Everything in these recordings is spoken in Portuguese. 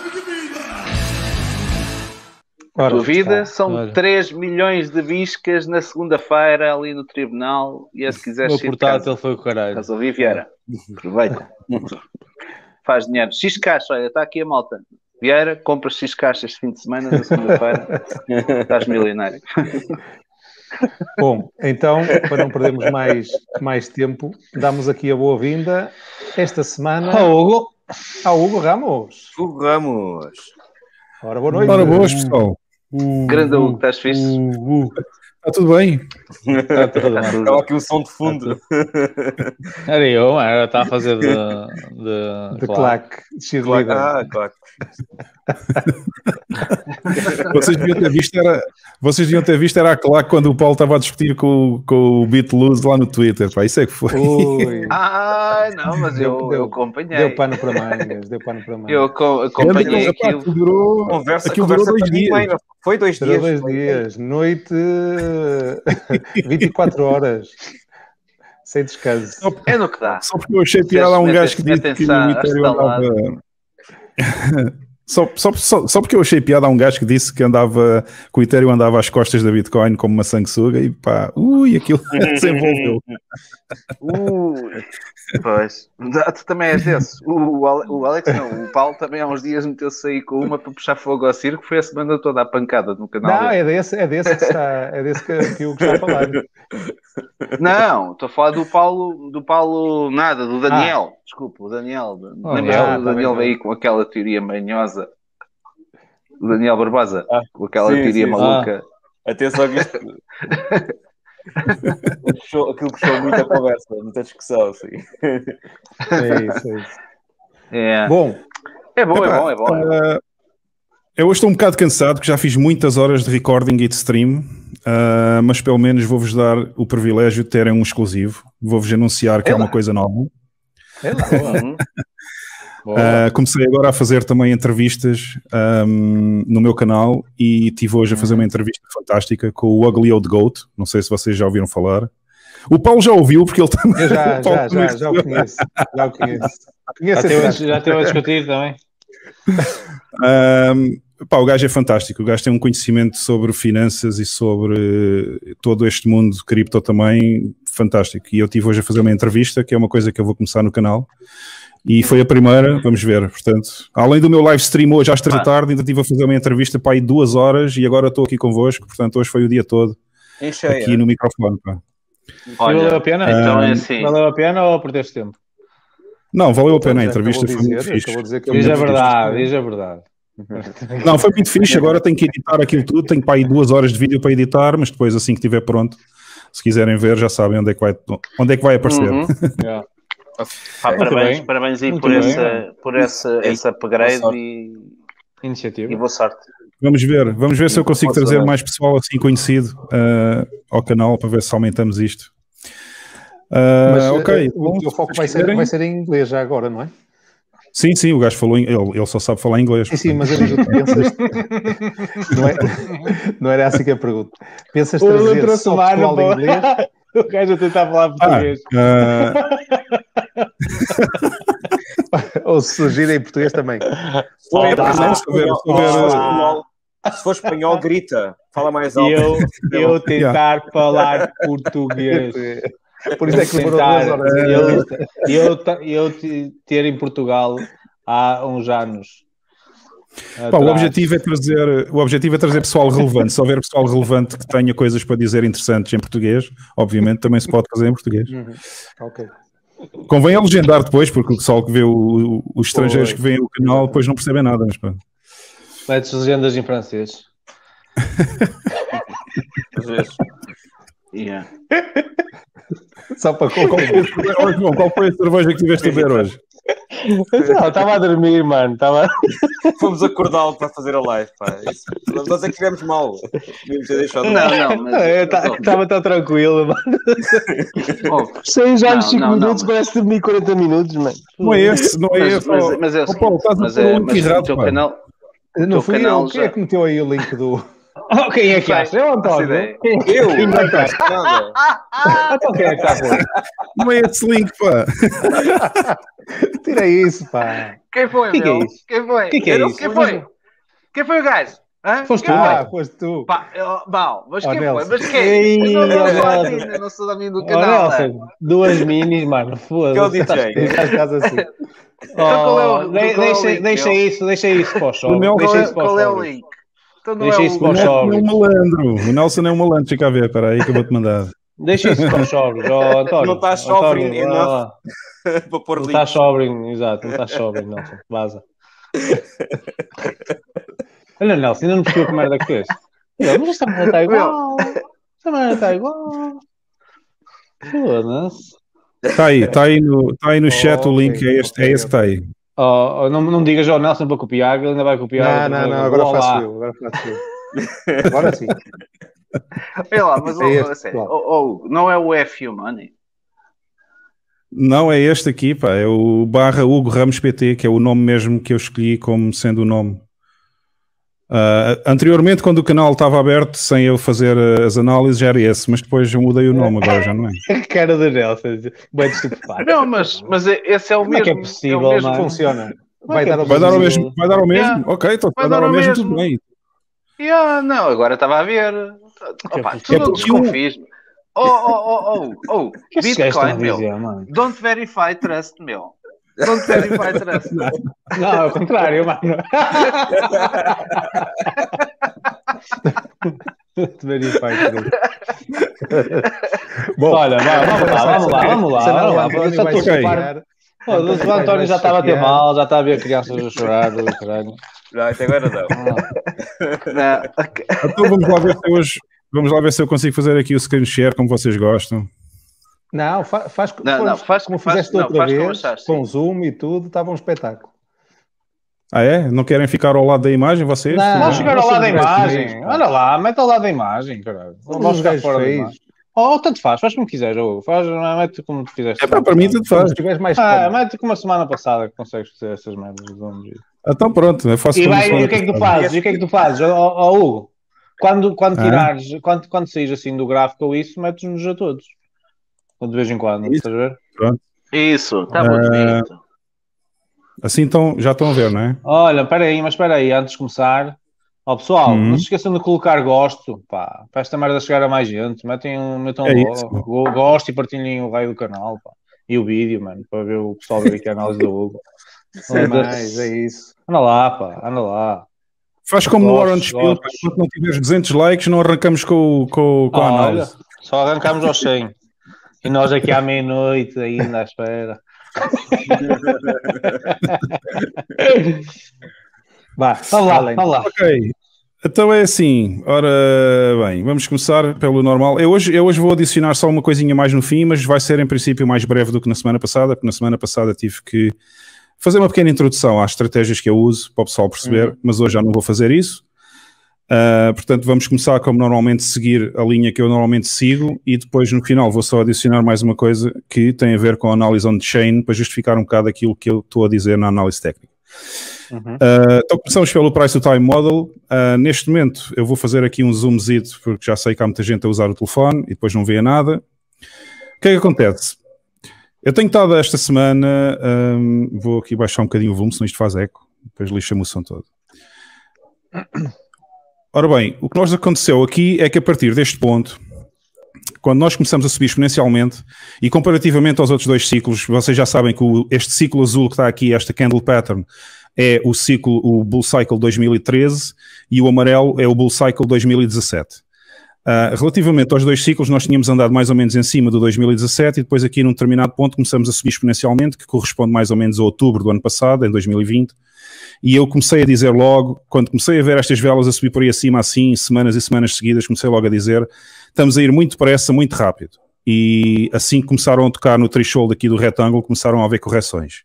vida. Duvida, são Olha. 3 milhões de biscas na segunda-feira ali no tribunal. E é se quiseres. O portátil foi o caralho. Resolvi, Vieira. Aproveita. Faz dinheiro. X caixa, olha, está aqui a malta. Vieira, compra X este fim de semana na segunda-feira. Estás milionário. Bom, então, para não perdermos mais, mais tempo, damos aqui a boa-vinda esta semana ao ah, Hugo Ramos. Hugo Ramos. Ora, boa noite. Ora, boas, pessoal. Grande Hugo, estás fixe? Está tudo bem? Está tudo bem. Estava tá aqui o som de fundo. Tá era eu, mano. estava a fazer de... De, de claque. De claque. Ah, claque. Vocês deviam ter visto, era, vocês deviam ter visto, era a claque quando o Paulo estava a discutir com, com o Beat Luz lá no Twitter. Pá, isso é que foi. Ui. ah! não, mas deu, eu, deu, eu acompanhei. Deu pano para mangas, deu pano para mangas. Eu acompanhei eu, aquilo. Pá, durou, conversa, aquilo conversa durou dois dias. Mim, foi dois durou dias. dois dias, noite 24 eh, horas. Sem descanso. Só, é no que dá. Só porque eu achei piada a um gajo que disse que no Mitério andava... Só, só, só, só, porque eu achei piada a um gajo que disse que andava, que o Ethereum andava às costas da Bitcoin como uma sanguessuga e pá, ui, aquilo desenvolveu. Ui. Pois, ah, tu também és desse. O, o, Alex não, o Paulo também há uns dias meteu-se aí com uma para puxar fogo ao circo, foi a semana toda a pancada no canal. Não, é desse, é desse que está, é desse que, que o que está a falar. Não, estou a falar do Paulo, do Paulo nada, do Daniel, ah. desculpa, o Daniel, oh, lembras do Daniel veio com aquela teoria manhosa, o Daniel Barbosa, ah, com aquela sim, teoria sim, maluca. Ah, atenção a isto... Show, aquilo que show muita conversa, muita discussão, sim. É isso, é isso. É. Bom. É bom, é bom, é bom. Uh, eu hoje estou um bocado cansado, que já fiz muitas horas de recording e de stream, uh, mas pelo menos vou-vos dar o privilégio de terem um exclusivo. Vou-vos anunciar que é, é uma coisa nova. É Uh, comecei agora a fazer também entrevistas um, no meu canal e tive hoje a fazer uma uhum. entrevista fantástica com o Ugly Old Goat. Não sei se vocês já ouviram falar. O Paulo já ouviu, porque ele também. Eu já, já, já, já o conheço. Já o conheço. conheço já, teve, já teve a discutir também. Um, pá, o gajo é fantástico. O gajo tem um conhecimento sobre finanças e sobre todo este mundo cripto também fantástico. E eu tive hoje a fazer uma entrevista, que é uma coisa que eu vou começar no canal. E foi a primeira, vamos ver. Portanto, além do meu live stream hoje às três da ah. tarde, ainda estive a fazer uma entrevista para aí duas horas e agora estou aqui convosco. Portanto, hoje foi o dia todo Encheia. aqui no microfone. Pá. Olha, valeu a pena? Então é assim. Valeu a pena ou perdeste tempo? Não, valeu a pena a então, entrevista, dizer, foi muito fixe. Diz a verdade, diz a verdade. Não, foi muito fixe, agora tenho que editar aquilo tudo, tenho para aí duas horas de vídeo para editar, mas depois assim que estiver pronto, se quiserem ver já sabem onde é que vai, onde é que vai aparecer. Uhum. Yeah. Pá, ah, é, parabéns, parabéns aí por, essa, por é essa, essa upgrade e, Iniciativa. e boa sorte. Vamos ver, vamos ver se eu consigo trazer mais pessoal assim conhecido uh, ao canal para ver se aumentamos isto. Uh, Mas, eh, ok. O, o teu foco vai ser, vai ser em inglês já agora, não é? Sim, sim, o gajo falou, ele, ele só sabe falar inglês. Sim, sim mas eu tu pensas. não, é, não era assim que eu pergunto. Pensas trazer só pessoal inglês? O gajo a tentar falar ah, português. Ah, uh, ou se surgir em português também. Se for, eh, espanhol, se for espanhol, grita. Fala mais alto. Eu, eu tentar falar português. Por isso é que eu tentar, eh, Eu, eu, eu ter em Portugal há uns anos. Pá, o, objetivo é trazer, o objetivo é trazer pessoal relevante. Se houver pessoal relevante que tenha coisas para dizer interessantes em português, obviamente também se pode fazer em português. Uhum. Ok. Convém a legendar depois, porque o pessoal que vê o, os estrangeiros Oi. que vêm o canal depois não percebem nada. Mas pronto. Metes legendas em francês. Às vezes. Só para qual, qual, foi, qual foi a cerveja que tiveste a ver hoje? estava a dormir, mano. Tava... Fomos acordá-lo para fazer a live, pá. Isso, nós é que estivemos mal. Não, não, Estava é, tá- tão tranquilo, mano. Oh, 6 anos, 5 minutos, parece dormir 40 minutos, mano. Não é esse, não é mas, esse. Mas, oh. mas é o oh, seguinte, mas, é, mas, meteu mas, o mas, é do? Oh, quem é que acha? Eu, António. É eu? Quem é que acha? Então quem é que está a Não é esse link, pá. Tira isso, pá. Quem foi, que meu? Que é isso? Quem foi? Que que é isso? Quem foi? Quem foi o gajo? Hã? Foste tu, ah, foste tu. Pá, mal, mas oh, quem Nelson. foi? Mas quem? Ei, eu não, sou assim, não sou da minha do canal. Oh, Nelson, duas minis, mano, foda-se. Que é o assim. Oh, então, qual é o, de, deixa, é o link, deixa isso, deixa isso poxa. o show. Qual, qual, é- qual é o link? Então não Deixa é isso o... para os jogos. é um malandro. O Nelson é um malandro, fica a ver, espera aí que eu vou-te mandar. Deixa isso para o jogos, oh, António. Não está sobrinho, António, para pôr Não está sobrinho, exato, não está sobrinho, Nelson, vaza. Olha, Nelson, ainda não percebeu que merda é que fez. Não, mas esta merda está igual. Esta merda está igual. Foda-se. Está aí, está aí no, está aí no oh, chat o link, é, este, é esse que está aí. Oh, oh, não, não digas ao oh, Nelson para copiar, ele ainda vai copiar. Não, não, não, agora faço eu, agora faço eu. Agora sim. É lá, mas é este, sério, oh, oh, não é o F Money? Não, é este aqui, pá, é o barra Hugo Ramos PT, que é o nome mesmo que eu escolhi como sendo o nome. Uh, anteriormente, quando o canal estava aberto, sem eu fazer ah, as análises, já era esse, mas depois eu mudei o nome, agora já não é. cara da Nelson, bem estupefacto. Não, mas, mas é, esse é o Como mesmo. É que é, é possível, é mesmo funciona. Vai, é dar é vai, dar mesmo, vai dar o mesmo? Yeah. Ok, então vai, vai dar, dar mesmo, mesmo, tudo bem. Yeah, não, agora estava a ver. Opa, é tu é Oh, oh, oh, oh, oh, Bitcoin, meu. Dizer, Don't verify, trust, meu. Quanto tempo faz nessa? Não, é o contrário, mano. Bom, Olha, vamos lá, vamos lá, vamos lá. Vamos é lá, vamos lá. Vamos lá. o António já estava a ter mal, já estava a ver crianças a chorar do Não, agora não. Ah. não. não okay. Então vamos lá ver se hoje. Vamos lá ver se eu consigo fazer aqui o screen share como vocês gostam. Não, fa faz, não, não, faz como faz, fizeste outra faz vez, achar, com zoom e tudo, estava um espetáculo. Ah é? Não querem ficar ao lado da imagem vocês? Não, não chegar ao lado da imagem. Mesmo, Olha lá, mete ao lado da imagem, caralho. vamos ficar fora fez. da imagem. Oh, tanto faz, faz como quiseres, ou faz, é? mete como tu fizeste. É para, para mim, tanto faz. Tiveres mais ah, mete como a semana passada que consegues fazer essas merdas. Então pronto, eu faço E, vai, e o que é que tu fazes? E o que é que tu fazes? Oh, oh Hugo, quando, quando tirares, ah. quando, quando saís assim do gráfico ou isso, metes-nos a todos de vez em quando, é Isso. estás a ver? Pronto. Isso, está bonito. Ah, assim então já estão a ver, não é? Olha, espera aí, mas espera aí, antes de começar. Ó oh, pessoal, uhum. não se esqueçam de colocar gosto, pá, para esta merda chegar a mais gente. Metem um, metam é go, gosto e partilhem o raio do canal, pá. E o vídeo, mano, para ver o pessoal ver aqui a análise do Hugo. Não é mais, é isso. Anda lá, pá, anda lá. Faz como gosto, no Orange Spill, enquanto não tiveres 200 likes, não arrancamos com, com, com ah, a análise. Olha, só arrancamos aos 100. E nós aqui à meia-noite ainda à espera. Vá, fala lá, Fala Ok. Então é assim, ora bem, vamos começar pelo normal. Eu hoje, eu hoje vou adicionar só uma coisinha mais no fim, mas vai ser em princípio mais breve do que na semana passada, porque na semana passada tive que fazer uma pequena introdução às estratégias que eu uso para o pessoal perceber, uhum. mas hoje já não vou fazer isso. Uh, portanto, vamos começar como normalmente seguir a linha que eu normalmente sigo e depois no final vou só adicionar mais uma coisa que tem a ver com a análise on-chain para justificar um bocado aquilo que eu estou a dizer na análise técnica. Uhum. Uh, então começamos pelo Price to Time Model. Uh, neste momento eu vou fazer aqui um zoomzito porque já sei que há muita gente a usar o telefone e depois não vê nada. O que é que acontece? Eu tenho estado esta semana, um, vou aqui baixar um bocadinho o volume, senão isto faz eco, depois lixa-me o som todo. Ora bem, o que nós aconteceu aqui é que a partir deste ponto, quando nós começamos a subir exponencialmente e comparativamente aos outros dois ciclos, vocês já sabem que o, este ciclo azul que está aqui, esta candle pattern, é o ciclo, o bull cycle 2013 e o amarelo é o bull cycle 2017. Ah, relativamente aos dois ciclos, nós tínhamos andado mais ou menos em cima do 2017 e depois aqui num determinado ponto começamos a subir exponencialmente, que corresponde mais ou menos a outubro do ano passado, em 2020. E eu comecei a dizer logo, quando comecei a ver estas velas a subir por aí acima assim, semanas e semanas seguidas, comecei logo a dizer, estamos a ir muito depressa, muito rápido. E assim que começaram a tocar no threshold aqui do retângulo, começaram a haver correções.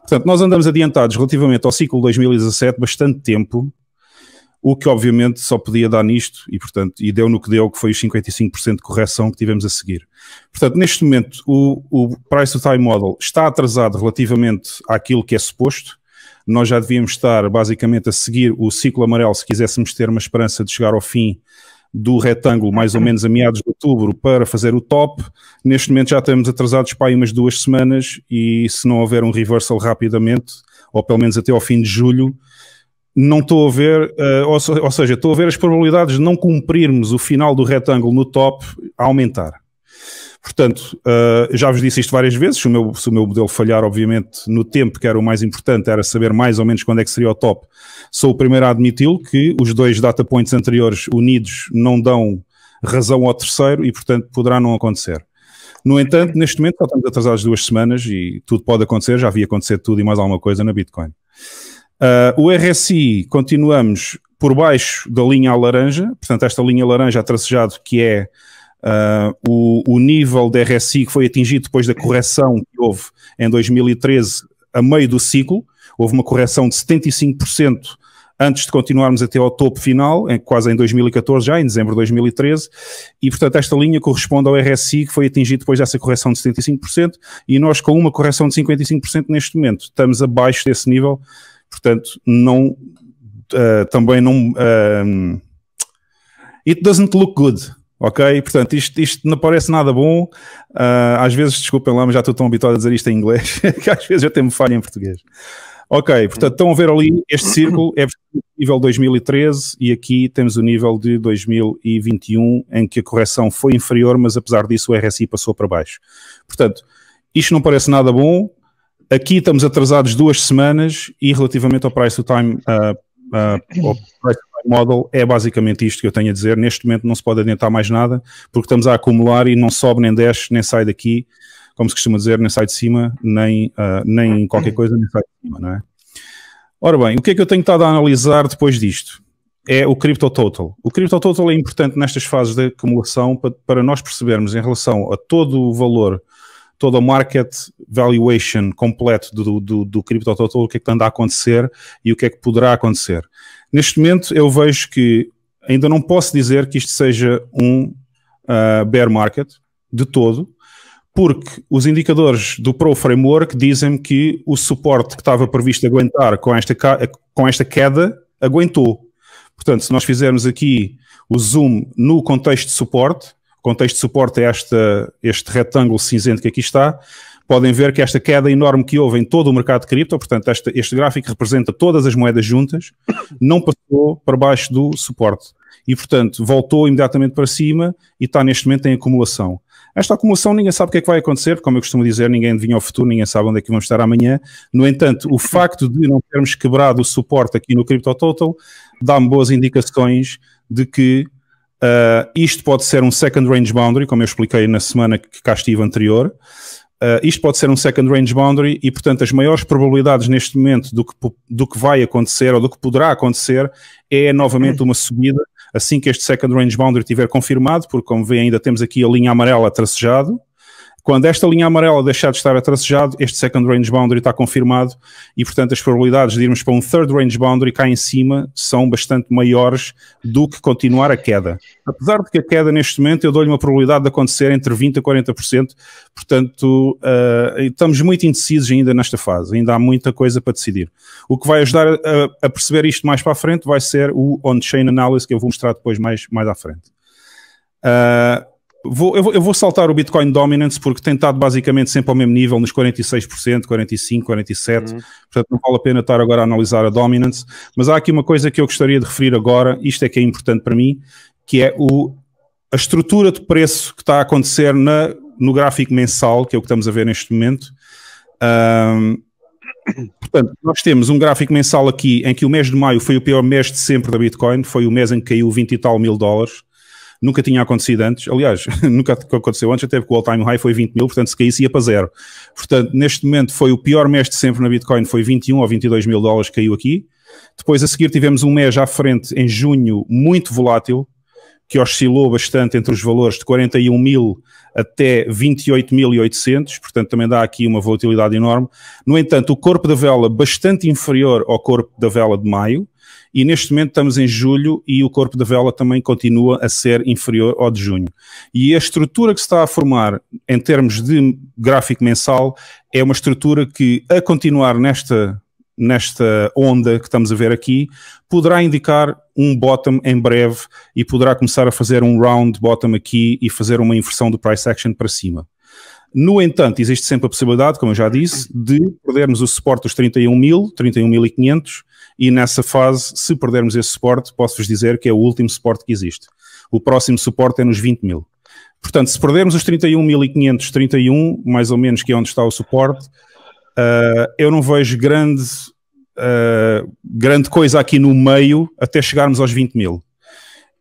Portanto, nós andamos adiantados relativamente ao ciclo 2017 bastante tempo, o que obviamente só podia dar nisto e, portanto, e deu no que deu, que foi os 55% de correção que tivemos a seguir. Portanto, neste momento, o, o price to time model está atrasado relativamente àquilo que é suposto. Nós já devíamos estar basicamente a seguir o ciclo amarelo se quiséssemos ter uma esperança de chegar ao fim do retângulo, mais ou menos a meados de outubro, para fazer o top. Neste momento já estamos atrasados para aí umas duas semanas e se não houver um reversal rapidamente, ou pelo menos até ao fim de julho, não estou a ver, uh, ou, ou, seja, estou a ver as probabilidades de não cumprirmos o final do retângulo no top a aumentar. Portanto, uh, já vos disse isto várias vezes, se o, meu, se o meu modelo falhar, obviamente, no tempo, que era o mais importante, era saber mais ou menos quando é que seria o top, sou o primeiro a admiti-lo, que os dois data points anteriores unidos não dão razão ao terceiro e, portanto, poderá não acontecer. No entanto, neste momento, já estamos atrasados duas semanas e tudo pode acontecer, já havia acontecer tudo e mais alguma coisa na Bitcoin. Uh, o RSI continuamos por baixo da linha laranja, portanto, esta linha laranja tracejado que é uh, o, o, nível de RSI que foi atingido depois da correção que houve em 2013, a meio do ciclo. Houve uma correção de 75% antes de continuarmos até ao topo final, em, quase em 2014, já em dezembro de 2013, e portanto esta linha corresponde ao RSI que foi atingido depois dessa correção de 75%, e nós com uma correção de 55% neste momento estamos abaixo desse nível Portanto, não, uh, também não. Ehm, it doesn't look good. Ok? Portanto, isto, isto não parece nada bom. Uh, às vezes, desculpem lá, mas já estou tão habituado a dizer isto em inglês que às vezes eu até me falho em português. Ok, portanto, estão a ver ali este círculo, é nível 2013 e aqui temos o nível de 2021 em que a correção foi inferior, mas apesar disso o RSI passou para baixo. Portanto, isto não parece nada bom, Aqui estamos atrasados duas semanas e relativamente ao price to time, uh, uh, price to time model, é basicamente isto que eu tenho a dizer. Neste momento não se pode adiantar mais nada porque estamos a acumular e não sobe nem desce, nem sai daqui, como se costuma dizer, nem sai de cima, nem, uh, nem qualquer coisa, nem sai de cima, não é? Ora bem, o que é que eu tenho estado a analisar depois disto? é o Crypto Total. O Crypto Total é importante nestas fases de acumulação para, para nós percebermos em relação a todo o valor todo o market valuation completo do, do, do Crypto Total, o que é que anda a acontecer e o que é que poderá acontecer. Neste momento, eu vejo que ainda não posso dizer que isto seja um uh, bear market de todo, porque os indicadores do Pro Framework dizem que o suporte que estava previsto aguentar com esta, com esta queda aguentou. Portanto, se nós fizermos aqui o zoom no contexto de suporte, contexto de suporte a esta, este retângulo cinzento que aqui está, podem ver que esta queda enorme que houve em todo o mercado de cripto, portanto, este, este gráfico representa todas as moedas juntas, não passou para baixo do suporte. E, portanto, voltou imediatamente para cima e está neste momento em acumulação. Esta acumulação ninguém sabe o que é que vai acontecer, como eu costumo dizer, ninguém adivinha o futuro, ninguém sabe onde é que vamos estar amanhã. No entanto, o facto de não termos quebrado o suporte aqui no Crypto Total dá-me boas indicações de que Uh, isto pode ser um second range boundary, como eu expliquei na semana que cá estive anterior. Uh, isto pode ser um second range boundary e, portanto, as maiores probabilidades neste momento do que, do que vai acontecer ou do que poderá acontecer é novamente uma subida assim que este second range boundary estiver confirmado, porque, como vê, ainda temos aqui a linha amarela tracejado. Quando esta linha amarela deixar de estar a tracejado, este second range boundary está confirmado e, portanto, as probabilidades de irmos para um third range boundary cá em cima são bastante maiores do que continuar a queda. Apesar de que a queda neste momento eu dou-lhe uma probabilidade de acontecer entre 20% a 40%, portanto, uh, estamos muito indecisos ainda nesta fase, ainda há muita coisa para decidir. O que vai ajudar a, a perceber isto mais para a frente vai ser o on-chain analysis que eu vou mostrar depois mais, mais à frente. Uh, Vou, eu, vou, eu, vou, saltar o Bitcoin Dominance porque tem estado basicamente sempre ao mesmo nível, nos 46%, 45%, 47%. Uhum. Portanto, não vale a pena estar agora a analisar a Dominance. Mas há aqui uma coisa que eu gostaria de referir agora, isto é que é importante para mim, que é o, a estrutura de preço que está a acontecer na, no gráfico mensal, que é o que estamos a ver neste momento. Um, Portanto, nós temos um gráfico mensal aqui em que o mês de maio foi o pior mês de sempre da Bitcoin, foi o mês em que caiu 20 e tal mil dólares nunca tinha acontecido antes, aliás, nunca aconteceu antes, até porque o all-time high foi 20 mil, portanto se caísse ia para zero. Portanto, neste momento foi o pior mês de sempre na Bitcoin, foi 21 ou 22 mil dólares que caiu aqui. Depois a seguir tivemos um mês à frente, em junho, muito volátil, que oscilou bastante entre os valores de 41 mil até 28.800, portanto também dá aqui uma volatilidade enorme. No entanto, o corpo da vela bastante inferior ao corpo da vela de maio, e neste momento estamos em julho e o corpo da vela também continua a ser inferior ao de junho. E a estrutura que se está a formar em termos de gráfico mensal é uma estrutura que, a continuar nesta nesta onda que estamos a ver aqui, poderá indicar um bottom em breve e poderá começar a fazer um round bottom aqui e fazer uma inversão do price action para cima. No entanto, existe sempre a possibilidade, como eu já disse, de perdermos o suporte dos 31 mil, 31.500 e nessa fase, se perdermos esse suporte, posso-vos dizer que é o último suporte que existe. O próximo suporte é nos 20 mil. Portanto, se perdermos os 31.531, mais ou menos que é onde está o suporte, uh, eu não vejo grande, uh, grande coisa aqui no meio até chegarmos aos 20 mil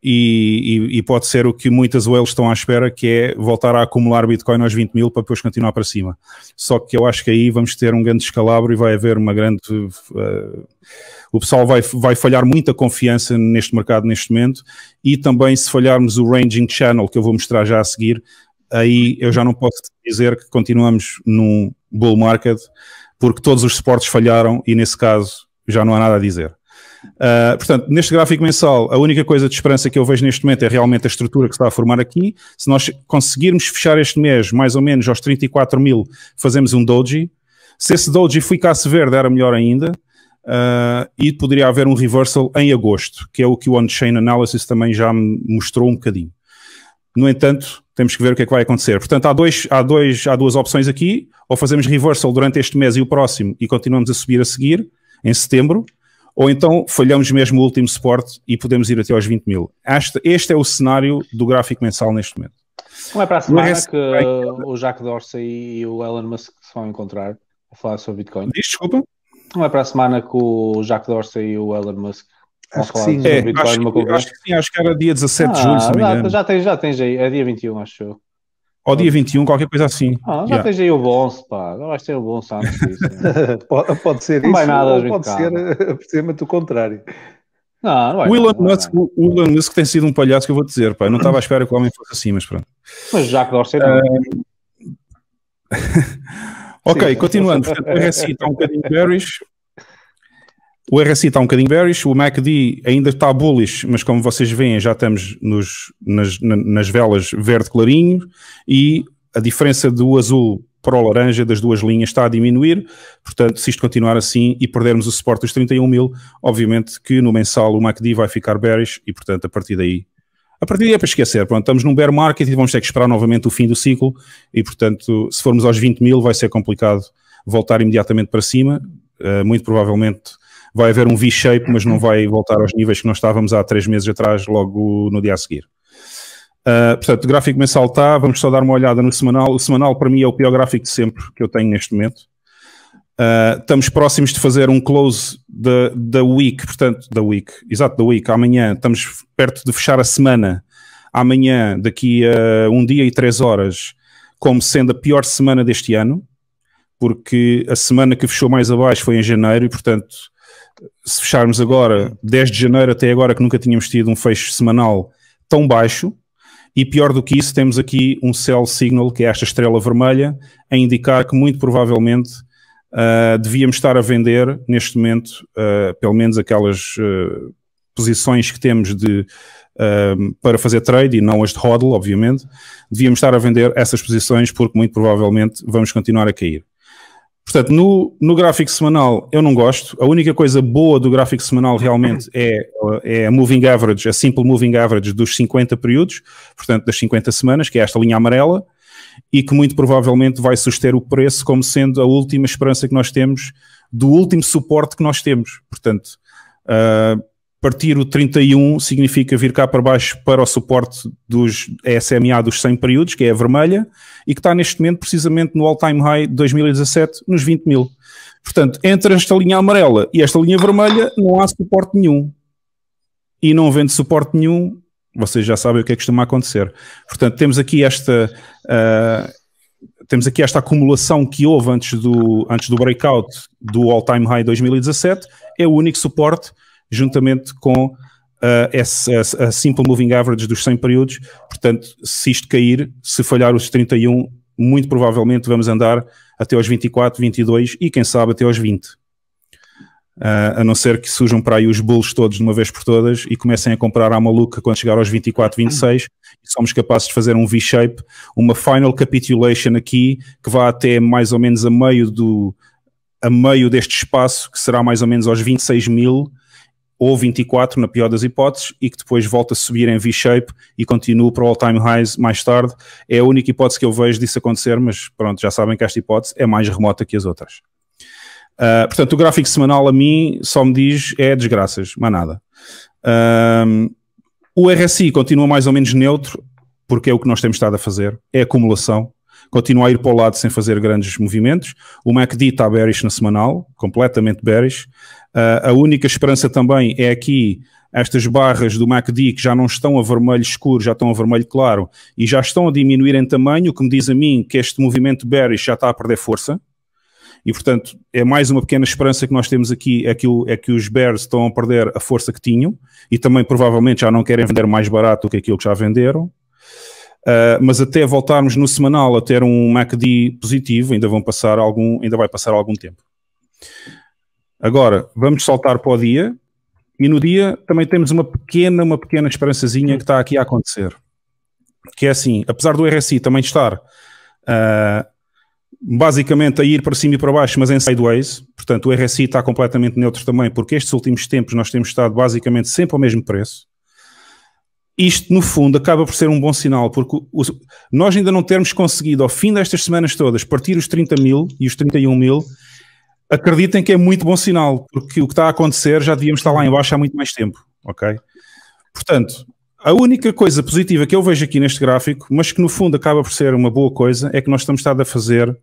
e, e, e, pode ser o que muitas whales estão à espera, que é voltar a acumular Bitcoin aos 20 mil para depois continuar para cima. Só que eu acho que aí vamos ter um grande descalabro e vai haver uma grande. Uh, o pessoal vai, vai falhar muita confiança neste mercado neste momento e também se falharmos o Ranging Channel, que eu vou mostrar já a seguir, aí eu já não posso dizer que continuamos num bull market, porque todos os suportes falharam e nesse caso já não há nada a dizer. Uh, portanto, neste gráfico mensal, a única coisa de esperança que eu vejo neste momento é realmente a estrutura que se está a formar aqui. Se nós conseguirmos fechar este mês mais ou menos aos 34 mil, fazemos um doji. Se esse doji ficasse verde, era melhor ainda. Uh, e poderia haver um reversal em agosto, que é o que o on-chain analysis também já me mostrou um bocadinho. No entanto, temos que ver o que é que vai acontecer. Portanto, há, dois, há, dois, há duas opções aqui: ou fazemos reversal durante este mês e o próximo e continuamos a subir a seguir, em setembro, ou então falhamos mesmo o último suporte e podemos ir até aos 20 mil. Este, é o cenário do gráfico mensal neste momento. Não é para a semana é que o Jack Dorsey e o Elon Musk se vão encontrar a falar sobre Bitcoin? Diz, desculpa? Não é para a semana que o Jack Dorsey e o Elon Musk Acho que sim. É, acho, que, acho que sim, acho que era dia 17 de julho, se não ah, me Já tens, já tens aí, é dia 21, acho eu. Ao dia 21, qualquer coisa assim. Ah, já yeah. tens aí o Bons, pá. Já vais ter o Bons antes disso. Né? pode, ser não isso, vai nada ou pode ser uh, precisamente o contrário. Não, não vai o, Elon Musk, não. o Elon Musk tem sido um palhaço que eu vou dizer, pá. Eu não estava à espera que o homem fosse assim, mas pronto. Mas já que Dorsey então. uh... ok, Sim, continuando. Portanto, o RSI está um bocadinho bearish. O RSI está um bocadinho bearish, o MACD ainda está bullish, mas como vocês veem já estamos nos, nas, nas velas verde clarinho e a diferença do azul para o laranja das duas linhas está a diminuir, portanto se isto continuar assim e perdermos o suporte dos 31 mil, obviamente que no mensal o MACD vai ficar bearish e portanto a partir daí a partir daí é para esquecer, pronto, estamos num bear market e vamos ter que esperar novamente o fim do ciclo e portanto se formos aos 20 mil vai ser complicado voltar imediatamente para cima, eh, muito provavelmente vai haver um V-shape, mas não vai voltar aos níveis que nós estávamos há três meses atrás, logo no dia a seguir. Uh, portanto, o gráfico mensal está, vamos só dar uma olhada no semanal. O semanal para mim é o pior gráfico de sempre que eu tenho neste momento. Uh, estamos próximos de fazer um close da, da week, portanto, da week, exato, da week, amanhã, estamos perto de fechar a semana, amanhã, daqui a um dia e três horas, como sendo a pior semana deste ano, porque a semana que fechou mais abaixo foi em janeiro e, portanto, se fecharmos agora, 10 de janeiro até agora, que nunca tínhamos tido um fecho semanal tão baixo, e pior do que isso, temos aqui um sell signal, que é esta estrela vermelha, a indicar que muito provavelmente uh, devíamos estar a vender neste momento, uh, pelo menos aquelas uh, posições que temos de, para fazer trade e não as de hodl, obviamente, devíamos estar a vender essas posições porque muito provavelmente vamos continuar a cair. Portanto, no, no gráfico semanal eu não gosto. A única coisa boa do gráfico semanal realmente é, é a moving average, a simple moving average dos 50 períodos, portanto, das 50 semanas, que é esta linha amarela, e que muito provavelmente vai suster o preço como sendo a última esperança que nós temos do último suporte que nós temos. Portanto, uh, Partir o 31 significa vir cá para baixo para o suporte dos é SMA dos 100 períodos, que é a vermelha, e que está neste momento precisamente no all-time high de 2017, nos 20 mil. Portanto, entre esta linha amarela e esta linha vermelha, não há suporte nenhum. E não havendo suporte nenhum, vocês já sabem o que é que costuma acontecer. Portanto, temos aqui esta. Uh, temos aqui esta acumulação que houve antes do, antes do breakout do all-time high 2017, é o único suporte juntamente com uh, eh, a, a, simple moving average dos 100 períodos. Portanto, se isto cair, se falhar os 31, muito provavelmente vamos andar até aos 24, 22 e quem sabe até aos 20. Uh, eh, a não ser que surjam para aí os bulls todos de uma vez por todas e comecem a comprar à maluca quando chegar aos 24, 26 e somos capazes de fazer um V-shape, uma final capitulation aqui que vá até mais ou menos a meio do a meio deste espaço que será mais ou menos aos 26 mil ou 24 na pior das hipóteses e que depois volta a subir em V-shape e continua para o all-time highs mais tarde. É a única hipótese que eu vejo disso acontecer, mas pronto, já sabem que esta hipótese é mais remota que as outras. Uh, portanto, o gráfico semanal a mim só me diz é desgraças, mas nada. Uh, o RSI continua mais ou menos neutro, porque é o que nós temos estado a fazer, é acumulação. Continua a ir para o lado sem fazer grandes movimentos. O MACD está bearish na semanal, completamente bearish. Uh, a única esperança também é aqui estas barras do MACD que já não estão a vermelho escuro, já estão a vermelho claro e já estão a diminuir em tamanho, o que me diz a mim que este movimento bearish já está a perder força. E, portanto, é mais uma pequena esperança que nós temos aqui, é que, o, é que os bears estão a perder a força que tinham e também provavelmente já não querem vender mais barato do que aquilo que já venderam. Uh, mas até voltarmos no semanal a ter um MACD positivo, ainda vão passar algum, ainda vai passar algum tempo. Agora, vamos saltar para o dia e no dia também temos uma pequena, uma pequena esperançazinha que está aqui a acontecer. Que é assim, apesar do RSI também estar uh, basicamente a ir para cima e para baixo, mas em sideways, portanto o RSI está completamente neutro também, porque estes últimos tempos nós temos estado basicamente sempre ao mesmo preço. Isto, no fundo, acaba por ser um bom sinal, porque nós ainda não termos conseguido, ao fim destas semanas todas, partir os 30 mil e os 31 mil, acreditem que é muito bom sinal, porque o que está a acontecer já devíamos estar lá embaixo há muito mais tempo, ok? Portanto, a única coisa positiva que eu vejo aqui neste gráfico, mas que no fundo acaba por ser uma boa coisa, é que nós estamos estado a fazer,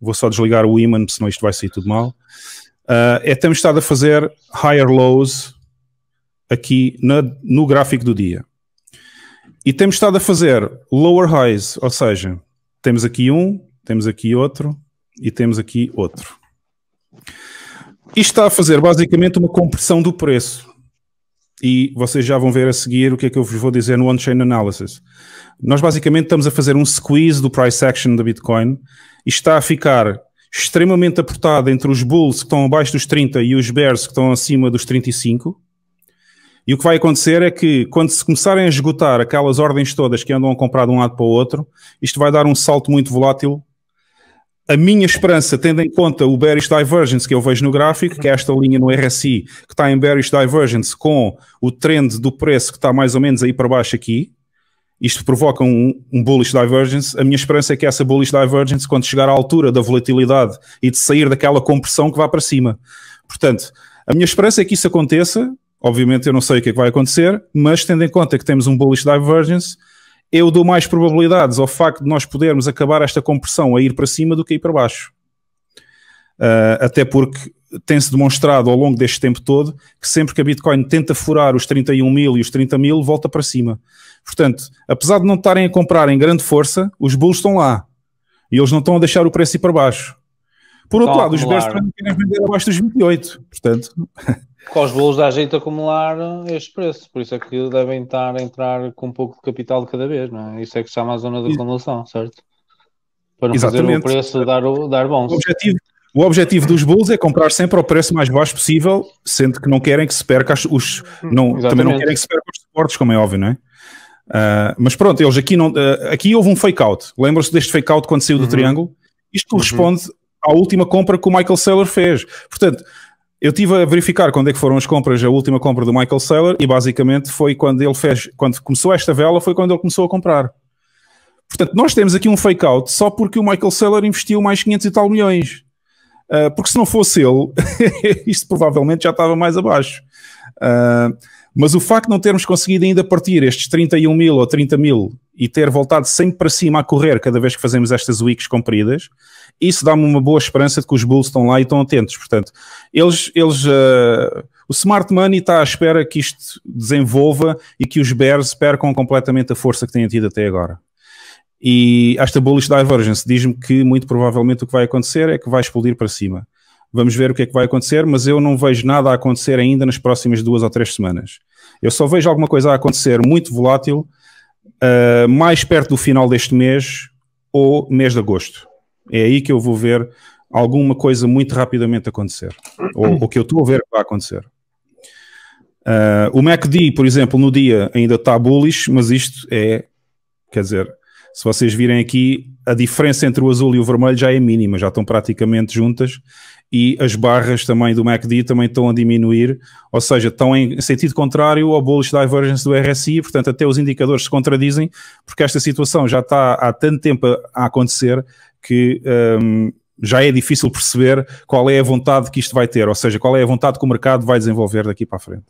vou só desligar o imã, senão isto vai sair tudo mal, uh, é temos estado a fazer higher lows aqui na, no gráfico do dia. E temos estado a fazer lower highs, ou seja, temos aqui um, temos aqui outro e temos aqui outro. Isto está a fazer basicamente uma compressão do preço. E vocês já vão ver a seguir o que é que eu vos vou dizer no on-chain analysis. Nós basicamente estamos a fazer um squeeze do price action da Bitcoin e está a ficar extremamente apertada entre os bulls que estão abaixo dos 30 e os bears que estão acima dos 35. E o que vai acontecer é que quando se começarem a esgotar aquelas ordens todas que andam a comprar de um lado para o outro, isto vai dar um salto muito volátil a minha esperança, tendo em conta o bearish divergence que eu vejo no gráfico, que é esta linha no RSI que está em bearish divergence com o trend do preço que está mais ou menos aí para baixo aqui, isto provoca um, um, bullish divergence. A minha esperança é que essa bullish divergence, quando chegar à altura da volatilidade e de sair daquela compressão que vá para cima. Portanto, a minha esperança é que isso aconteça. Obviamente eu não sei o que, é que vai acontecer, mas tendo em conta que temos um bullish divergence, eu dou mais probabilidades ao facto de nós podermos acabar esta compressão a ir para cima do que a ir para baixo. Uh, até porque tem-se demonstrado ao longo deste tempo todo que sempre que a Bitcoin tenta furar os 31 mil e os 30 mil, volta para cima. Portanto, apesar de não estarem a comprar em grande força, os bulls estão lá. E eles não estão a deixar o preço ir para baixo. Por outro Só lado, os bears também querem vender abaixo dos 28. Portanto... Com os bolos dá jeito de acumular eh, este preço, por isso é que devem estar a entrar com um pouco de capital de cada vez, não é? Isso é que se chama a zona de acumulação, certo? Para não fazer o preço dar, dar bons. O objetivo, o objetivo dos bulls é comprar sempre ao preço mais baixo possível, sendo que não querem que se perca os. Não, também não querem que se perca os suportes, como é óbvio, não é? Uh, mas pronto, eles aqui não. Uh, aqui houve um fake out. Lembram-se deste fake out quando saiu do uhum. triângulo? Isto uhum. corresponde uhum. à última compra que o Michael Saylor fez. Portanto, eu estive a verificar quando é que foram as compras, a última compra do Michael Saylor, e basicamente foi quando ele fez, quando começou esta vela, foi quando ele começou a comprar. Portanto, nós temos aqui um fake out só porque o Michael Saylor investiu mais 500 e tal milhões. Uh, porque se não fosse ele, isto provavelmente já estava mais abaixo. Uh, mas o facto de não termos conseguido ainda partir estes 31 mil ou 30 mil e ter voltado sempre para cima a correr cada vez que fazemos estas weeks compridas, isso dá-me uma boa esperança de que os Bulls estão lá e estão atentos. Portanto, eles. eles uh, o smart money está à espera que isto desenvolva e que os Bears percam completamente a força que têm tido até agora. E esta bullish divergence diz-me que muito provavelmente o que vai acontecer é que vai explodir para cima. Vamos ver o que é que vai acontecer, mas eu não vejo nada a acontecer ainda nas próximas duas ou três semanas. Eu só vejo alguma coisa a acontecer muito volátil uh, mais perto do final deste mês ou mês de agosto. É aí que eu vou ver alguma coisa muito rapidamente acontecer, ou o que eu estou a ver que vai acontecer. Uh, o MACD, por exemplo, no dia ainda está bullish, mas isto é, quer dizer, se vocês virem aqui, a diferença entre o azul e o vermelho já é mínima, já estão praticamente juntas e as barras também do MACD também estão a diminuir, ou seja, estão em sentido contrário ao bullish divergence do RSI, portanto até os indicadores se contradizem, porque esta situação já está há tanto tempo a, acontecer que um, já é difícil perceber qual é a vontade que isto vai ter, ou seja, qual é a vontade que o mercado vai desenvolver daqui para a frente.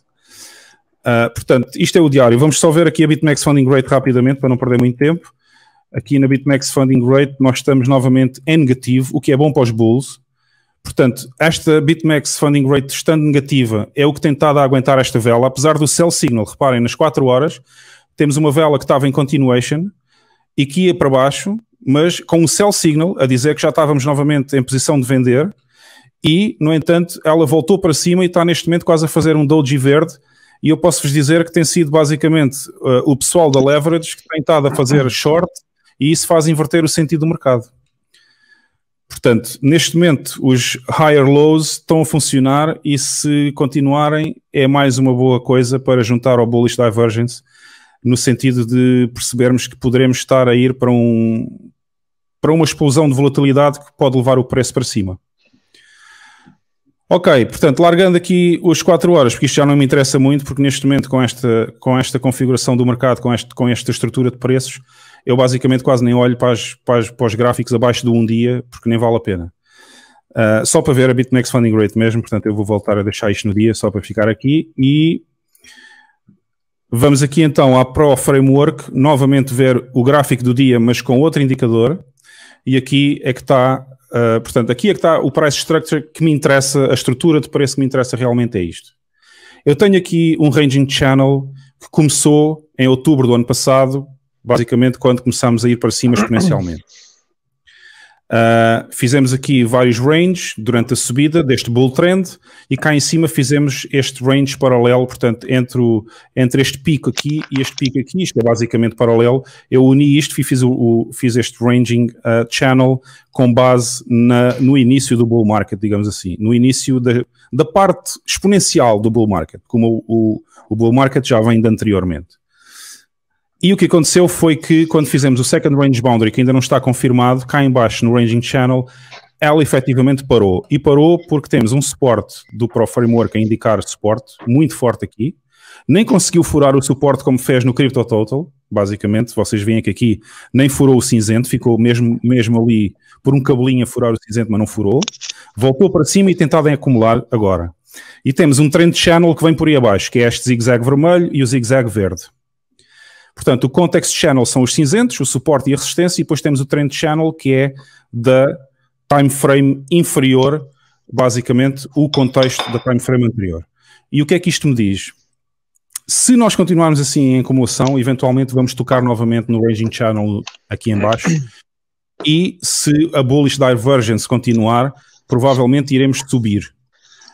Uh, portanto, isto é o diário. Vamos só ver aqui a BitMEX Funding Rate rapidamente para não perder muito tempo aqui na BitMEX Funding Rate nós estamos novamente em negativo, o que é bom para os bulls. Portanto, esta BitMEX Funding Rate estando negativa é o que tem estado a aguentar esta vela, apesar do sell signal, reparem, nas 4 horas temos uma vela que estava em continuation e que ia para baixo, mas com o sell signal a dizer que já estávamos novamente em posição de vender e, no entanto, ela voltou para cima e está neste momento quase a fazer um doji verde, e eu posso vos dizer que tem sido basicamente uh, o pessoal da Leverage que tem estado a fazer short e isso faz inverter o sentido do mercado. Portanto, neste momento, os higher lows estão a funcionar e se continuarem, é mais uma boa coisa para juntar ao bullish divergence, no sentido de percebermos que poderemos estar a ir para, um, para uma explosão de volatilidade que pode levar o preço para cima. Ok, portanto, largando aqui os 4 horas, porque isto já não me interessa muito, porque neste momento, com esta, com esta configuração do mercado, com, este, com esta estrutura de preços, eu basicamente quase nem olho para, as, para, as, para os gráficos abaixo de um dia, porque nem vale a pena. Uh, só para ver a BitMEX Funding Rate mesmo, portanto eu vou voltar a deixar isto no dia, só para ficar aqui, e vamos aqui então à Pro Framework, novamente ver o gráfico do dia, mas com outro indicador, e aqui é que está, uh, portanto, aqui é que está o price structure que me interessa, a estrutura de preço que me interessa realmente é isto. Eu tenho aqui um ranging channel que começou em outubro do ano passado basicamente quando começámos a ir para cima exponencialmente. Uh, fizemos aqui vários ranges durante a subida deste bull trend e cá em cima fizemos este range paralelo, portanto, entre, o, entre este pico aqui e este pico aqui, isto é basicamente paralelo, eu uni isto e fiz, o, o fiz este ranging uh, channel com base na, no início do bull market, digamos assim, no início da, da parte exponencial do bull market, como o, o, o bull market já vem de anteriormente. E o que aconteceu foi que quando fizemos o second range boundary, que ainda não está confirmado, cá embaixo no ranging channel, ela efetivamente parou. E parou porque temos um suporte do Pro Framework a indicar suporte, muito forte aqui. Nem conseguiu furar o suporte como fez no Crypto Total, basicamente. Vocês veem que aqui nem furou o cinzento, ficou mesmo, mesmo ali por um cabelinho a furar o cinzento, mas não furou. Voltou para cima e tentado em acumular agora. E temos um trend channel que vem por aí abaixo, que é este zigue-zague vermelho e o zigue-zague verde. Portanto, o context channel são os cinzentos, o suporte e a resistência, e depois temos o trend channel, que é da time frame inferior, basicamente o contexto da time frame anterior. E o que é que isto me diz? Se nós continuarmos assim em acumulação, eventualmente vamos tocar novamente no ranging channel aqui em baixo, e se a bullish divergence continuar, provavelmente iremos subir.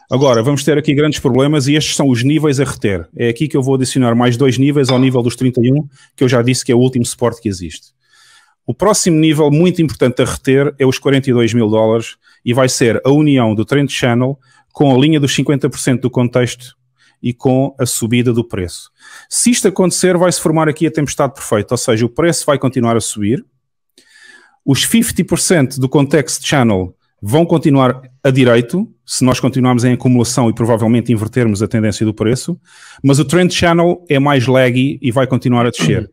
Agora, vamos ter aqui grandes problemas e estes são os níveis a reter. É aqui que eu vou adicionar mais dois níveis ao nível dos 31, que eu já disse que é o último suporte que existe. O próximo nível muito importante a reter é os 42 mil dólares e vai ser a união do Trend Channel com a linha dos 50% do contexto e com a subida do preço. Se isto acontecer, vai-se formar aqui a tempestade perfeita, ou seja, o preço vai continuar a subir, os 50% do context channel vão continuar a direito, se nós continuarmos em acumulação e provavelmente invertermos a tendência do preço, mas o trend channel é mais laggy e vai continuar a descer.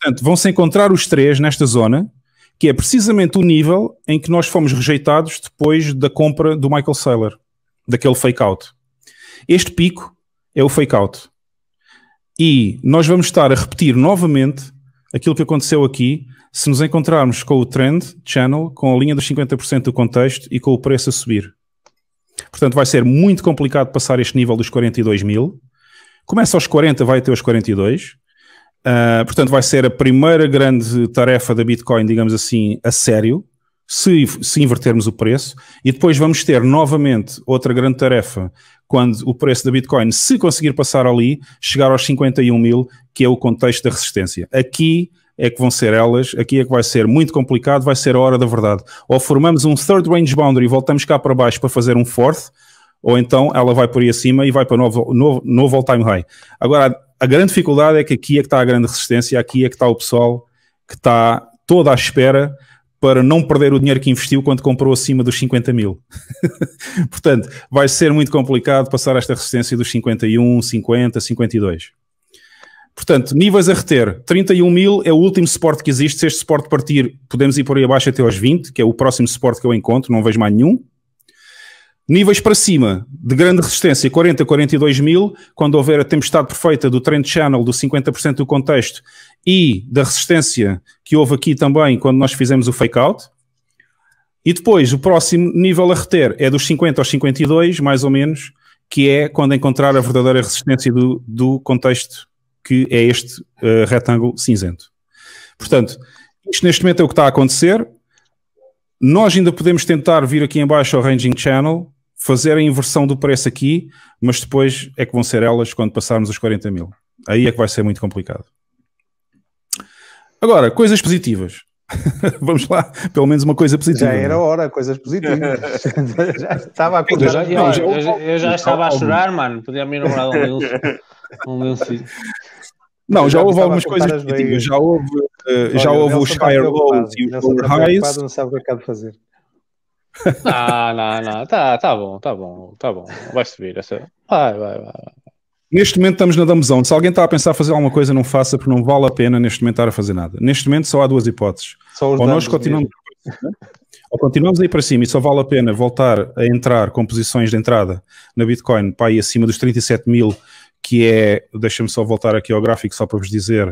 Portanto, vão se encontrar os três nesta zona, que é precisamente o nível em que nós fomos rejeitados depois da compra do Michael Saylor, daquele fake out. Este pico é o fake out. E nós vamos estar a repetir novamente aquilo que aconteceu aqui, se nos encontrarmos com o trend channel, com a linha dos 50% do contexto e com o preço a subir. Portanto, vai ser muito complicado passar este nível dos 42 mil. Começa aos 40, vai até aos 42. Uh, ah, portanto, vai ser a primeira grande tarefa da Bitcoin, digamos assim, a sério, se, se invertermos o preço. E depois vamos ter novamente outra grande tarefa, quando o preço da Bitcoin, se conseguir passar ali, chegar aos 51 mil, que é o contexto da resistência. Aqui é que vão ser elas, aqui é que vai ser muito complicado, vai ser a hora da verdade. Ou formamos um third range boundary e voltamos cá para baixo para fazer um fourth, ou então ela vai por aí acima e vai para novo, novo, novo all-time high. Agora, a grande dificuldade é que aqui é que está a grande resistência, aqui é que está o pessoal que está toda à espera para não perder o dinheiro que investiu quando comprou acima dos 50 mil. Portanto, vai ser muito complicado passar esta resistência dos 51, 50, 52. Portanto, níveis a reter. 31 mil é o último suporte que existe. Se este suporte partir, podemos ir por aí abaixo até aos 20, que é o próximo suporte que eu encontro, não vejo mais nenhum. Níveis para cima, de grande resistência, 40, 42 mil, quando houver a tempestade perfeita do trend channel, do 50% do contexto e da resistência que houve aqui também quando nós fizemos o fake out. E depois, o próximo nível a reter é dos 50 aos 52, mais ou menos, que é quando encontrar a verdadeira resistência do, do contexto que é este uh, retângulo cinzento. Portanto, isto neste momento é o que está a acontecer. Nós ainda podemos tentar vir aqui embaixo ao Ranging Channel, fazer a inversão do preço aqui, mas depois é que vão ser elas quando passarmos os 40 mil. Aí é que vai ser muito complicado. Agora, coisas positivas. Vamos lá, pelo menos uma coisa positiva. Já é? era hora, coisas positivas. já estava a acordar. Eu já, eu, eu, eu já estava a chorar, mano. Podia me ir um lado Não, já, houve algumas coisas positivas. já houve, uh, Olha, já houve os higher lows e os lower highs. Não sabe o que acaba é de fazer. Ah, não, não, tá, tá bom, tá bom, tá bom. Vai subir essa. Vai, vai, vai. Neste momento estamos na Damzão. Se alguém está a pensar fazer alguma coisa, não faça, porque não vale a pena neste momento estar a fazer nada. Neste momento só há duas hipóteses. Ou nós continuamos, ou continuamos a ir para cima e só vale a pena voltar a entrar com posições de entrada na Bitcoin para ir acima dos 37 mil que é, deixa-me só voltar aqui ao gráfico só para vos dizer,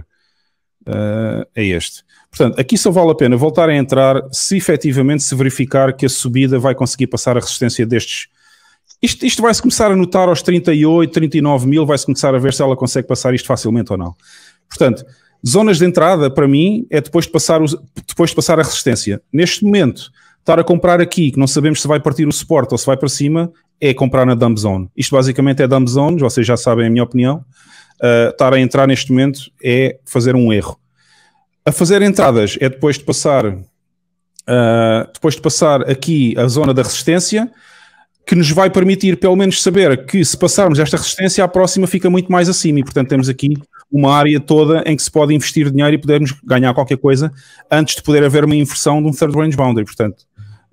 uh, é este. Portanto, aqui só vale a pena voltar a entrar se efetivamente se verificar que a subida vai conseguir passar a resistência destes. Isto, isto vai-se começar a notar aos 38, 39 mil, vai-se começar a ver se ela consegue passar isto facilmente ou não. Portanto, zonas de entrada, para mim, é depois de passar, o, depois de passar a resistência. Neste momento, Estar a comprar aqui, que não sabemos se vai partir o suporte ou se vai para cima, é comprar na dump zone. Isto basicamente é dump zone, vocês já sabem a minha opinião. Uh, estar a entrar neste momento é fazer um erro. A fazer entradas é depois de passar, uh, depois de passar aqui a zona da resistência, que nos vai permitir pelo menos saber que se passarmos esta resistência, a próxima fica muito mais acima e portanto temos aqui uma área toda em que se pode investir dinheiro e podermos ganhar qualquer coisa antes de poder haver uma inversão de um third range boundary. Portanto,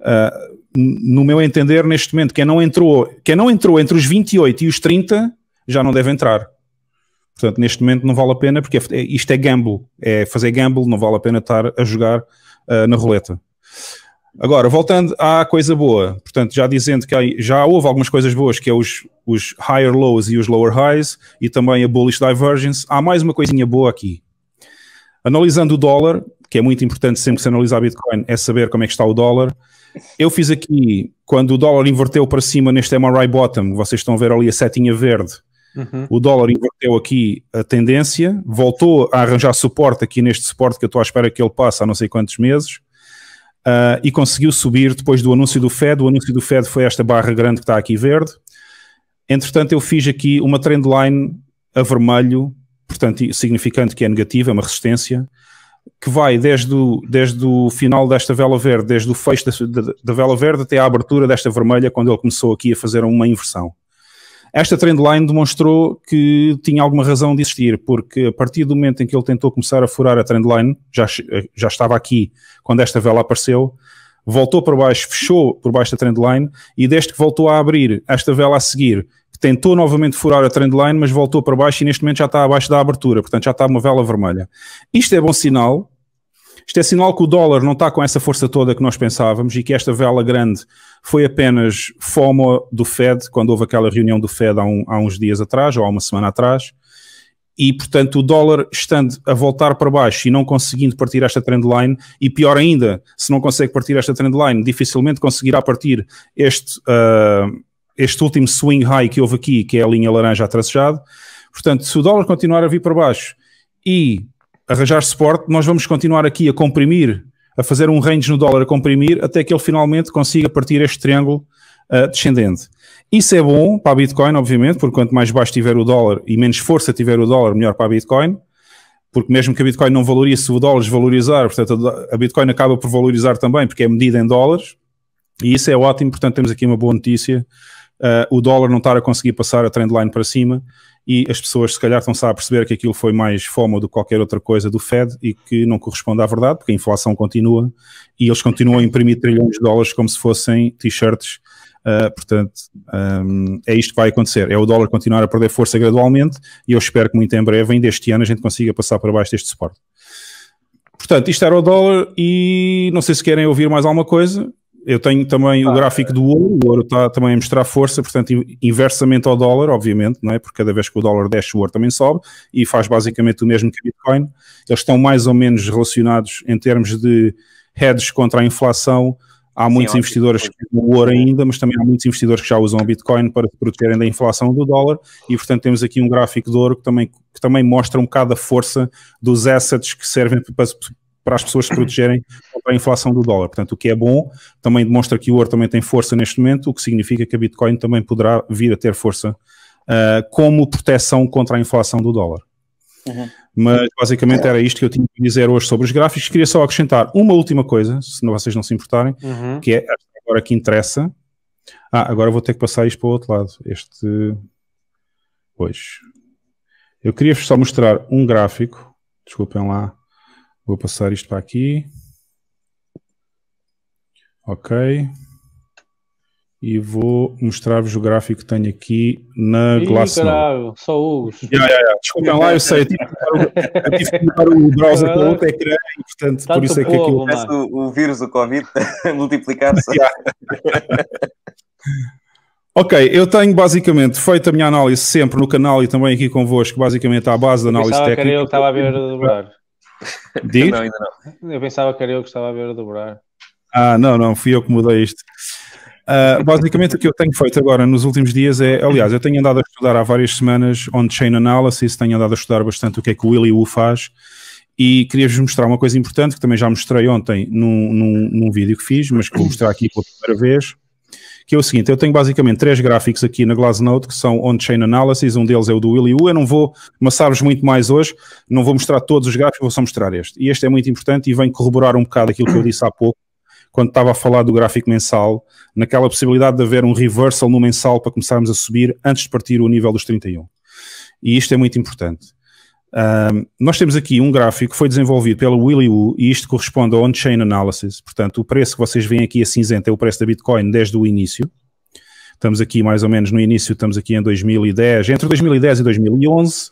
ah, no meu entender, neste momento, quem não entrou, quem não entrou entre os 28 e os 30 já não deve entrar. Portanto, neste momento não vale a pena, porque é, é, isto é gamble, é fazer gamble, não vale a pena estar a jogar uh, na roleta. Agora, voltando à coisa boa, portanto, já dizendo que já houve algumas coisas boas, que é os, os higher lows e os lower highs, e também a bullish divergence, há mais uma coisinha boa aqui. Analisando o dólar, que é muito importante sempre que se analisa a Bitcoin, é saber como é que está o dólar. Eu fiz aqui, quando o dólar inverteu para cima neste MRI bottom, vocês estão a ver ali a setinha verde, uhum. o dólar inverteu aqui a tendência, voltou a arranjar suporte aqui neste suporte que eu estou à espera que ele passe há não sei quantos meses. Uh, e conseguiu subir depois do anúncio do Fed. O anúncio do Fed foi esta barra grande que está aqui verde. Entretanto, eu fiz aqui uma trendline a vermelho, portanto, significando que é negativa, é uma resistência que vai desde o, desde o final desta vela verde, desde o fecho da, da, da, vela verde até à abertura desta vermelha, quando ele começou aqui a fazer uma inversão. Esta trendline demonstrou que tinha alguma razão de existir, porque a partir do momento em que ele tentou começar a furar a trendline, já, já estava aqui quando esta vela apareceu, voltou para baixo, fechou por baixo da trendline, e desde que voltou a abrir esta vela a seguir, tentou novamente furar a trendline, mas voltou para baixo e neste momento já está abaixo da abertura, portanto já está uma vela vermelha. Isto é bom sinal, isto é sinal que o dólar não está com essa força toda que nós pensávamos e que esta vela grande foi apenas FOMO do Fed, quando houve aquela reunião do Fed há, um, há uns dias atrás, ou há uma semana atrás, e portanto o dólar estando a voltar para baixo e não conseguindo partir esta trendline, e pior ainda, se não consegue partir esta trendline, dificilmente conseguirá partir este... Uh, este último swing high que houve aqui, que é a linha laranja a tracejado. Portanto, se o dólar continuar a vir para baixo e arranjar suporte, nós vamos continuar aqui a comprimir, a fazer um range no dólar a comprimir, até que ele finalmente consiga partir este triângulo uh, descendente. Isso é bom para a Bitcoin, obviamente, porque quanto mais baixo tiver o dólar e menos força tiver o dólar, melhor para a Bitcoin. Porque mesmo que a Bitcoin não valorize, se o dólar desvalorizar, portanto, a Bitcoin acaba por valorizar também, porque é medida em dólares. E isso é ótimo, portanto, temos aqui uma boa notícia uh, o dólar não estar a conseguir passar a trendline para cima e as pessoas se calhar estão-se a perceber que aquilo foi mais fome do que qualquer outra coisa do Fed e que não corresponde à verdade, porque a inflação continua e eles continuam a imprimir trilhões de dólares como se fossem t-shirts. Uh, portanto, um, ah, é isto que vai acontecer. É o dólar continuar a perder força gradualmente e eu espero que muito em breve, ainda este ano, a gente consiga passar para baixo deste suporte. Portanto, isto era o dólar e não sei se querem ouvir mais alguma coisa. Eu tenho também ah, o gráfico do ouro, o ouro está também a mostrar força, portanto, inversamente ao dólar, obviamente, não é? porque cada vez que o dólar desce, o ouro também sobe e faz basicamente o mesmo que o Bitcoin. Eles estão mais ou menos relacionados em termos de hedge contra a inflação. Há muitos Sim, investidores que usam o ouro ainda, mas também há muitos investidores que já usam o Bitcoin para se protegerem da inflação do dólar e, portanto, temos aqui um gráfico de ouro que também, que também mostra um bocado a força dos assets que servem para, para as pessoas se protegerem contra a inflação do dólar. Portanto, o que é bom, também demonstra que o ouro também tem força neste momento, o que significa que a Bitcoin também poderá vir a ter força uh, como proteção contra a inflação do dólar. Uhum. Mas basicamente é. era isto que eu tinha que dizer hoje sobre os gráficos. Queria só acrescentar uma última coisa, se não, vocês não se importarem, uhum. que é agora que interessa. Ah, agora vou ter que passar isto para o outro lado. Este. Pois. Eu queria só mostrar um gráfico. Desculpem lá Vou passar isto para aqui. Ok. E vou mostrar-vos o gráfico que tenho aqui na Ih, Glassnode. Caralho, só Hugo. Yeah, yeah, yeah. Desculpem lá, eu sei, eu tive que mudar o, browser para outro ecrã, e, portanto, Tanto por isso é que aquilo... É? Parece o, o vírus do Covid multiplicar-se. Ok, eu tenho basicamente feito a minha análise sempre no canal e também aqui convosco, basicamente à base da análise técnica. eu que estava a ver o Diz? não, ainda não. Eu pensava que era eu que estava a ver a dobrar. Ah, não, não, fui eu que mudei isto. Uh, basicamente o que eu tenho feito agora nos últimos dias é, aliás, eu tenho andado a estudar há várias semanas on-chain analysis, tenho andado a estudar bastante o que é que o Willy Wu faz e queria-vos mostrar uma coisa importante que também já mostrei ontem num, num, num vídeo que fiz, mas que vou mostrar aqui pela primeira vez que é o seguinte, eu tenho basicamente três gráficos aqui na Glassnode, que são on-chain analysis, um deles é o do Willy Woo, eu não vou amassar vos muito mais hoje, não vou mostrar todos os gráficos, vou só mostrar este. E este é muito importante e vem corroborar um bocado aquilo que eu disse há pouco, quando estava a falar do gráfico mensal, naquela possibilidade de haver um reversal no mensal para começarmos a subir antes de partir o nível dos 31. E isto é muito importante nós temos aqui um gráfico que foi desenvolvido pela Willy Wu e isto corresponde ao on-chain analysis. Portanto, o preço que vocês veem aqui a cinzenta é o preço da Bitcoin desde o início. Estamos aqui mais ou menos no início, estamos aqui em 2010, entre 2010 e 2011.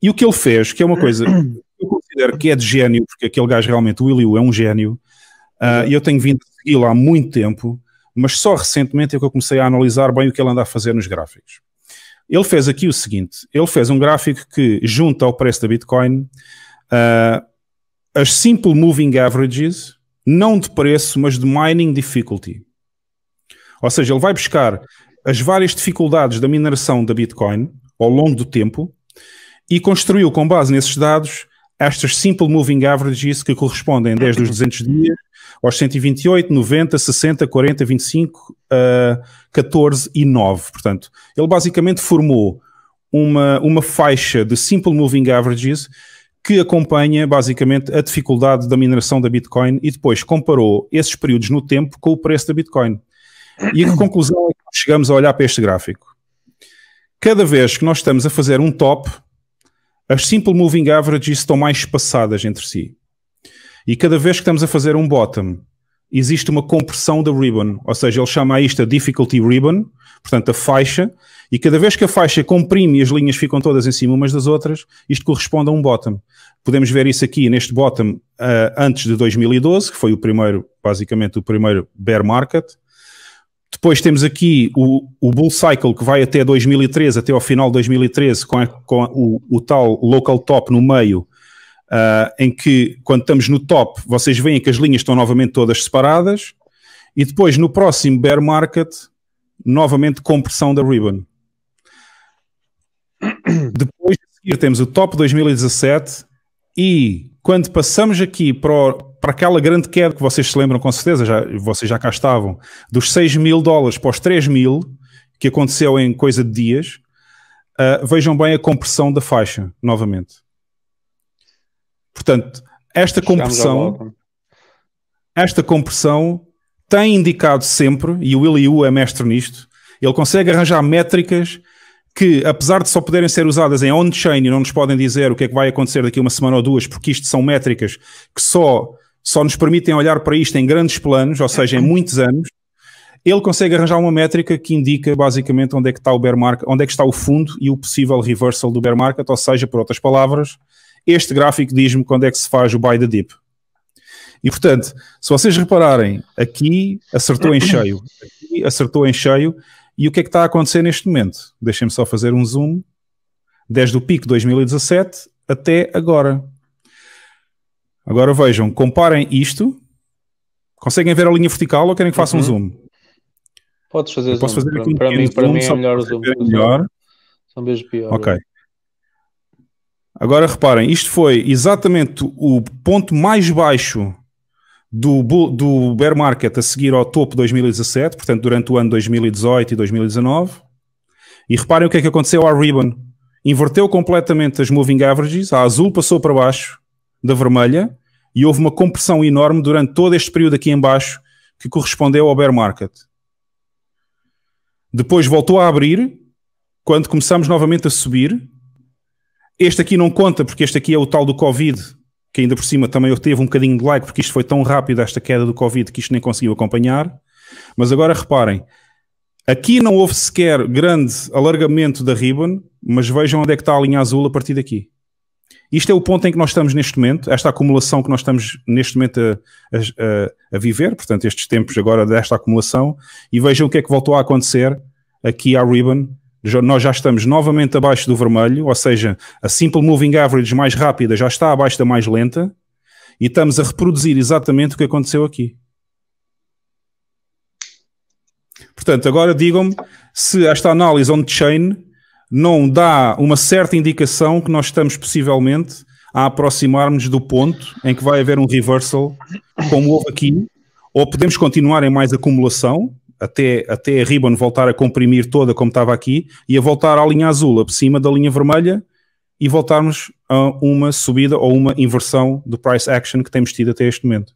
E o que ele fez, que é uma coisa que eu considero que é de gênio, porque aquele gajo realmente, o Willy Wu, é um gênio, uh, e eu tenho vindo a segui-lo há muito tempo, mas só recentemente é que eu comecei a analisar bem o que ele anda a fazer nos gráficos. Ele fez aqui o seguinte: ele fez um gráfico que junta ao preço da Bitcoin uh, as Simple Moving Averages, não de preço, mas de mining difficulty. Ou seja, ele vai buscar as várias dificuldades da mineração da Bitcoin ao longo do tempo e construiu com base nesses dados estas Simple Moving Averages que correspondem desde os 200 dias aos 128, 90, 60, 40, 25, uh, 14 e 9. Ah, Portanto, ele basicamente formou uma, uma faixa de Simple Moving Averages que acompanha basicamente a dificuldade da mineração da Bitcoin e depois comparou esses períodos no tempo com o preço da Bitcoin. E a conclusão é que chegamos a olhar para este gráfico. Cada vez que nós estamos a fazer um top, as Simple Moving Averages estão mais espaçadas entre si. E cada vez que estamos a fazer um bottom, existe uma compressão da ribbon, ou seja, ele chama isto a difficulty ribbon, portanto a faixa, e cada vez que a faixa comprime e as linhas ficam todas em cima umas das outras, isto corresponde a um bottom. Podemos ver isso aqui neste bottom uh, antes de 2012, que foi o primeiro, basicamente o primeiro bear market. Depois temos aqui o, o bull cycle que vai até 2013, até ao final de 2013, com, a, com a, o, o tal local top no meio, uh, em que quando estamos no top, vocês veem que as linhas estão novamente todas separadas e depois no próximo bear market, novamente compressão da ribbon. Depois temos o top 2017 e quando passamos aqui para, o, para aquela grande queda que vocês se lembram com certeza, já, vocês já cá estavam, dos 6 mil dólares para os 3 mil, que aconteceu em coisa de dias, uh, vejam bem a compressão da faixa novamente. Portanto, esta compressão, esta compressão tem indicado sempre, e o Willy Wu é mestre nisto, ele consegue arranjar métricas que, apesar de só poderem ser usadas em on-chain e não nos podem dizer o que é que vai acontecer daqui uma semana ou duas, porque isto são métricas que só, só nos permitem olhar para isto em grandes planos, ou seja, em muitos anos, ele consegue arranjar uma métrica que indica basicamente onde é que está o bear market, onde é que está o fundo e o possível reversal do bear market, ou seja, por outras palavras, este gráfico diz-me quando é que se faz o buy the dip. E portanto, se vocês repararem, aqui acertou em cheio, aqui acertou em cheio, e o que é que está a acontecer neste momento? Deixem-me só fazer um zoom, desde o pico 2017 até agora. Agora vejam, comparem isto. Conseguem ver a linha vertical ou querem que faça uhum. um zoom? Podes fazer Eu zoom. Posso fazer para, um para mim, é para mim é melhor o zoom. Melhor. São vezes pior. Ok. Agora reparem, isto foi exatamente o ponto mais baixo do, do bear market a seguir ao topo 2017, portanto durante o ano 2018 e 2019. E reparem o que é que aconteceu à Ribbon. Inverteu completamente as moving averages, a azul passou para baixo da vermelha e houve uma compressão enorme durante todo este período aqui embaixo que correspondeu ao bear market. Depois voltou a abrir, quando começamos novamente a subir, este aqui não conta, porque este aqui é o tal do Covid, que ainda por cima também eu teve um bocadinho de like, porque isto foi tão rápido, esta queda do Covid, que isto nem conseguiu acompanhar. Mas agora reparem, aqui não houve sequer grande alargamento da ribbon, mas vejam onde é que está a linha azul a partir daqui. Isto é o ponto em que nós estamos neste momento, esta acumulação que nós estamos neste momento a, a, a viver, portanto, estes tempos agora desta acumulação, e vejam o que é que voltou a acontecer aqui à ribbon, nós já estamos novamente abaixo do vermelho, ou seja, a simple moving average mais rápida já está abaixo da mais lenta, e estamos a reproduzir exatamente o que aconteceu aqui. Portanto, agora digam-me se esta análise on-chain não dá uma certa indicação que nós estamos possivelmente a aproximarmos do ponto em que vai haver um reversal, como houve aqui, ou podemos continuar em mais acumulação, até, até a ribbon voltar a comprimir toda como estava aqui e a voltar à linha azul, por cima da linha vermelha e voltarmos a uma subida ou uma inversão do price action que temos tido até este momento.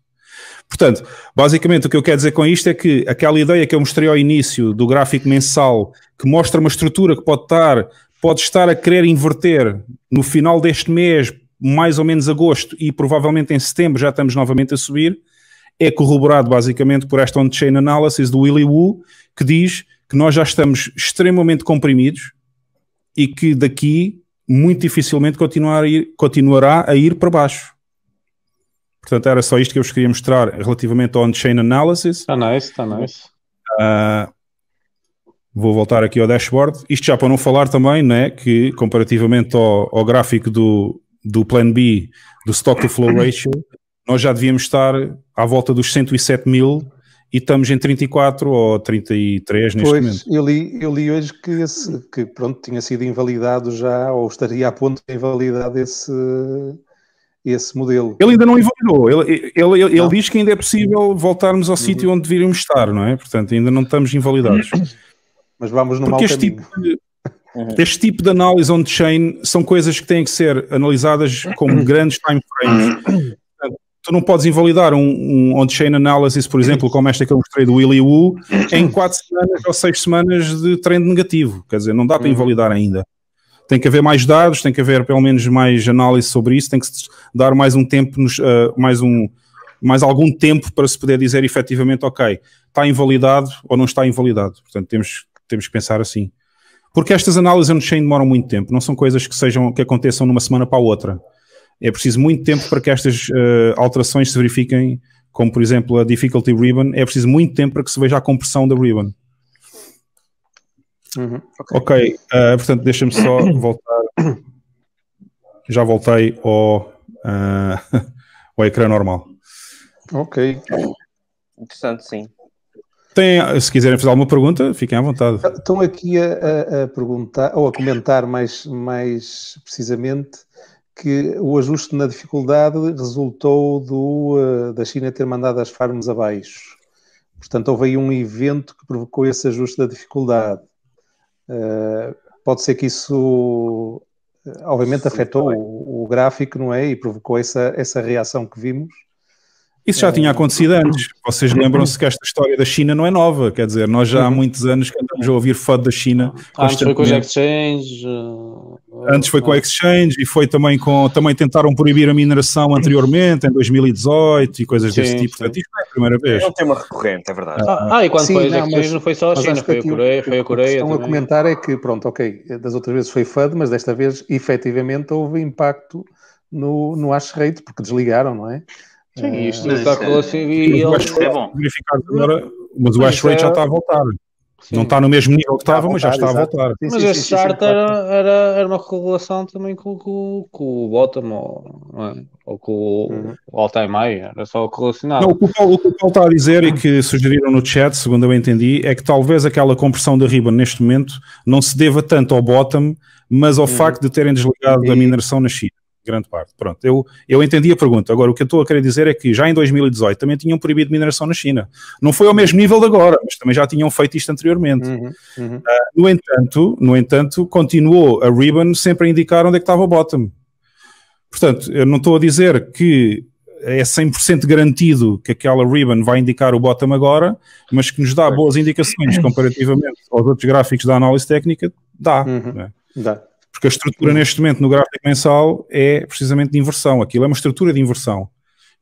Portanto, basicamente o que eu quero dizer com isto é que aquela ideia que eu mostrei ao início do gráfico mensal, que mostra uma estrutura que pode estar, pode estar a querer inverter no final deste mês, mais ou menos agosto, e provavelmente em setembro já estamos novamente a subir, é corroborado basicamente por esta on-chain analysis do Willy Wu, que diz que nós já estamos extremamente comprimidos e que daqui muito dificilmente a ir, continuará a ir para baixo. Portanto, era só isto que eu vos queria mostrar relativamente ao on-chain analysis. Está nice, está nice. Uh, vou voltar aqui ao dashboard. Isto já para não falar também, né, que comparativamente ao, ao gráfico do, do Plan B, do Stock to Flow Ratio, nós já devíamos estar à volta dos 107 mil e estamos em 34 ou 33 neste pois, momento. Eu li, eu li hoje que, esse, que pronto, tinha sido invalidado já, ou estaria a ponto de invalidar esse, esse modelo. Ele ainda não invalidou, ele, ele, ele, não. diz que ainda é possível voltarmos ao uhum. sítio onde deveríamos estar, não é? Portanto, ainda não estamos invalidados. Mas vamos no Porque mau este tipo caminho. Tipo de, uhum. este tipo de análise on-chain são coisas que têm que ser analisadas com uhum. grandes time frames. tu não podes invalidar um, um on-chain analysis, por exemplo, como esta que eu mostrei do Willy Wu em 4 semanas ou 6 semanas de trend negativo. Quer dizer, não dá para uhum. invalidar ainda. Tem que haver mais dados, tem que haver pelo menos mais análise sobre isso, tem que dar mais um tempo, nos, uh, mais, um, mais algum tempo para se poder dizer efetivamente, ok, está invalidado ou não está invalidado. Portanto, temos, temos que pensar assim. Porque estas análises on-chain demoram muito tempo, não são coisas que, sejam, que aconteçam numa semana para a outra. É preciso muito tempo para que estas uh, alterações se verifiquem, como por exemplo a difficulty ribbon, é preciso muito tempo para que se veja a compressão da ribbon. Uhum, ok, okay uh, portanto, deixa-me só voltar. Já voltei ao, uh, ao ecrã normal. Ok. Interessante, sim. Tem, se quiserem fazer alguma pergunta, fiquem à vontade. Estão aqui a, a, a perguntar, ou a comentar mais, mais precisamente, que o ajuste na dificuldade resultou do, eh, da China ter mandado as farms abaixo. Portanto, houve aí um evento que provocou esse ajuste da dificuldade. Uh, pode ser que isso, eh, obviamente, Sim, afetou o, o, gráfico, não é? E provocou essa, essa reação que vimos. Isso já tinha acontecido antes. Vocês uhum. lembram-se que esta história da China não é nova, quer dizer, nós já há uhum. muitos anos que andamos a ouvir FUD da China. Ah, então foi com Jack Change. Antes foi com a Exchange e foi também com. Também tentaram proibir a mineração anteriormente, em 2018 e coisas sim, desse tipo. Portanto, isto não é a primeira vez. É um tema recorrente, é verdade. Ah, ah e quando sim, foi não, a Exchange não foi só a China, foi a Coreia, foi a Coreia. O que estão também. a comentar é que, pronto, ok, das outras vezes foi FUD, mas desta vez efetivamente houve impacto no, no hash rate, porque desligaram, não é? Sim, eh, isto está relacionado. É e, agora, é mas o hash rate já é está a voltar. Sim. Não está no mesmo nível que estava, voltar, mas já está exato. a voltar. Sim, mas sim, este charter era, era, era, uma regulação também com, com, com o Bottom ou, é? ou com hum. o uhum. Altaimai, era só correlacionado. o que o, Paulo, que está a dizer e que sugeriram no chat, segundo eu entendi, é que talvez aquela compressão da riba neste momento não se deva tanto ao Bottom, mas ao uhum. facto de terem desligado e... a mineração na China grande parte. Pronto, eu, eu entendi a pergunta. Agora, o que eu estou a querer dizer é que já em 2018 também tinham proibido mineração na China. Não foi ao mesmo nível de agora, mas também já tinham feito isto anteriormente. Uhum, uhum. Uh, no, entanto, no entanto, continuou a Ribbon sempre a indicar onde é que estava o bottom. Portanto, eu não estou a dizer que é 100% garantido que aquela ribbon vai indicar o bottom agora, mas que nos dá boas indicações comparativamente aos outros gráficos da análise técnica, dá. Uhum, né? Dá. Porque a estrutura neste momento no gráfico mensal é precisamente de inversão. Aquilo é uma estrutura de inversão,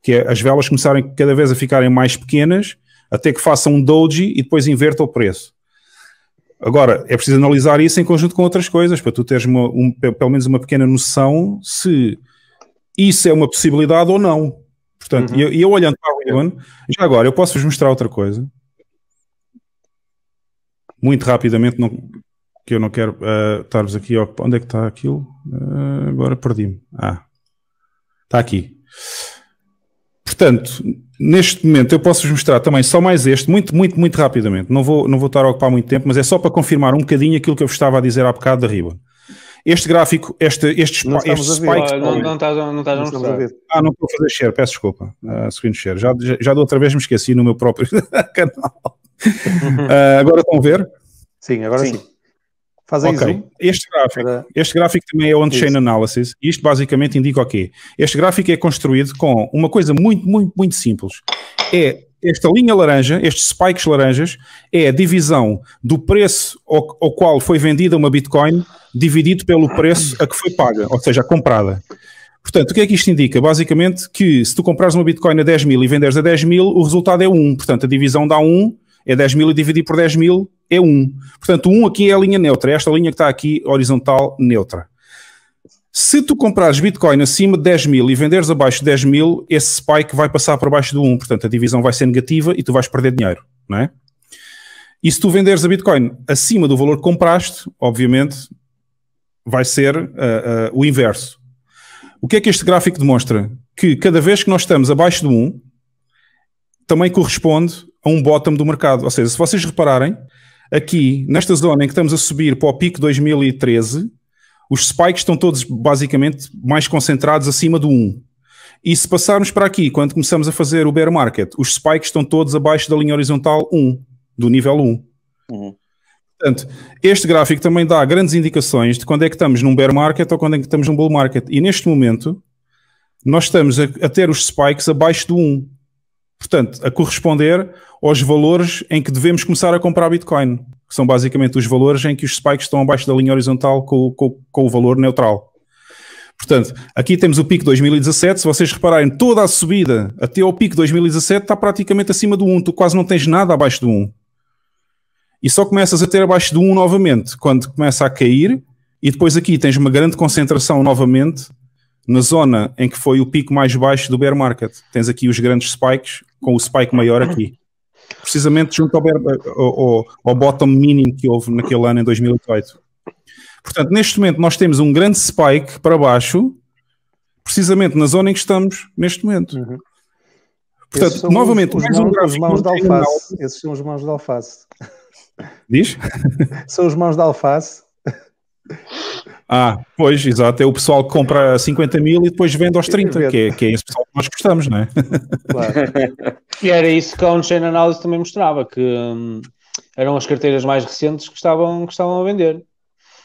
que é as velas começarem cada vez a ficarem mais pequenas, até que façam um doji e depois invertam o preço. Agora, é preciso analisar isso em conjunto com outras coisas, para tu teres uma, um, pelo menos uma pequena noção se isso é uma possibilidade ou não. Portanto, uhum. eu, eu olhando para o Ribbon, já agora, eu posso vos mostrar outra coisa. Muito rapidamente, não, que eu não quero uh, estar-vos aqui Onde é que está aquilo? Uh, agora perdi-me. Ah, está aqui. Portanto, neste momento eu posso vos mostrar também só mais este, muito, muito, muito rapidamente. Não vou, não vou estar a ocupar muito tempo, mas é só para confirmar um bocadinho aquilo que eu vos estava a dizer há bocado da Riba. Este gráfico, este, este, não este spike. Ah, não, não, estás, não estás a mostrar. Ah, não estou a fazer share, peço desculpa. Uh, ah, screen share. Já, já, já da outra vez me esqueci no meu próprio canal. Uh, agora estão a ver? Sim, agora sim. sim. Faz aí Este gráfico, Para... este gráfico também é on-chain analysis. E isto basicamente indica o quê? Este gráfico é construído com uma coisa muito, muito, muito simples. É esta linha laranja, estes spikes laranjas, é a divisão do preço ao, ao qual foi vendida uma Bitcoin dividido pelo preço a que foi paga, ou seja, a comprada. Portanto, o que é que isto indica? Basicamente que se tu comprares uma Bitcoin a 10 mil e venderes a 10 mil, o resultado é 1. Portanto, a divisão dá 1, é 10 mil e dividir por 10 mil é 1. Portanto, 1 aqui é a linha neutra, é esta linha que está aqui horizontal neutra. Se tu comprares Bitcoin acima de 10 mil e venderes abaixo de 10 mil, esse spike vai passar para baixo do 1, portanto a divisão vai ser negativa e tu vais perder dinheiro, não é? E se tu venderes a Bitcoin acima do valor que compraste, obviamente vai ser uh, uh, o inverso. O que é que este gráfico demonstra? Que cada vez que nós estamos abaixo do 1, também corresponde a um bottom do mercado. Ou seja, se vocês repararem, aqui, nesta zona em que estamos a subir para o pico 2013, os spikes estão todos basicamente mais concentrados acima do 1. E se passarmos para aqui, quando começamos a fazer o bear market, os spikes estão todos abaixo da linha horizontal 1, do nível 1. Uhum. Portanto, este gráfico também dá grandes indicações de quando é que estamos num bear market ou quando é que estamos num bull market. E neste momento, nós estamos a, a ter os spikes abaixo do 1. Portanto, a corresponder aos valores em que devemos começar a comprar Bitcoin, que são basicamente os valores em que os spikes estão abaixo da linha horizontal com, com, com o valor neutral. Portanto, aqui temos o pico 2017. Se vocês repararem, toda a subida até ao pico 2017 está praticamente acima do 1. Tu quase não tens nada abaixo do 1. E só começas a ter abaixo do 1 novamente, quando começa a cair. E depois aqui tens uma grande concentração novamente na zona em que foi o pico mais baixo do bear market. Tens aqui os grandes spikes, com o spike maior aqui precisamente junto ao, ao, ao bottom mínimo que houve naquele ano em 2008. Portanto, neste momento nós temos um grande spike para baixo, precisamente na zona em que estamos neste momento. Uhum. Portanto, novamente, os, mãos, um Os mãos de alface. Esses são os mãos de alface. Diz? são os mãos de alface. Ah, pois, exato. É o pessoal que compra 50 mil e depois vende aos 30, que é, que é esse nós gostamos, não é? Claro. E era isso que a on-chain analysis também mostrava, que hum, eram as carteiras mais recentes que estavam, que estavam a vender.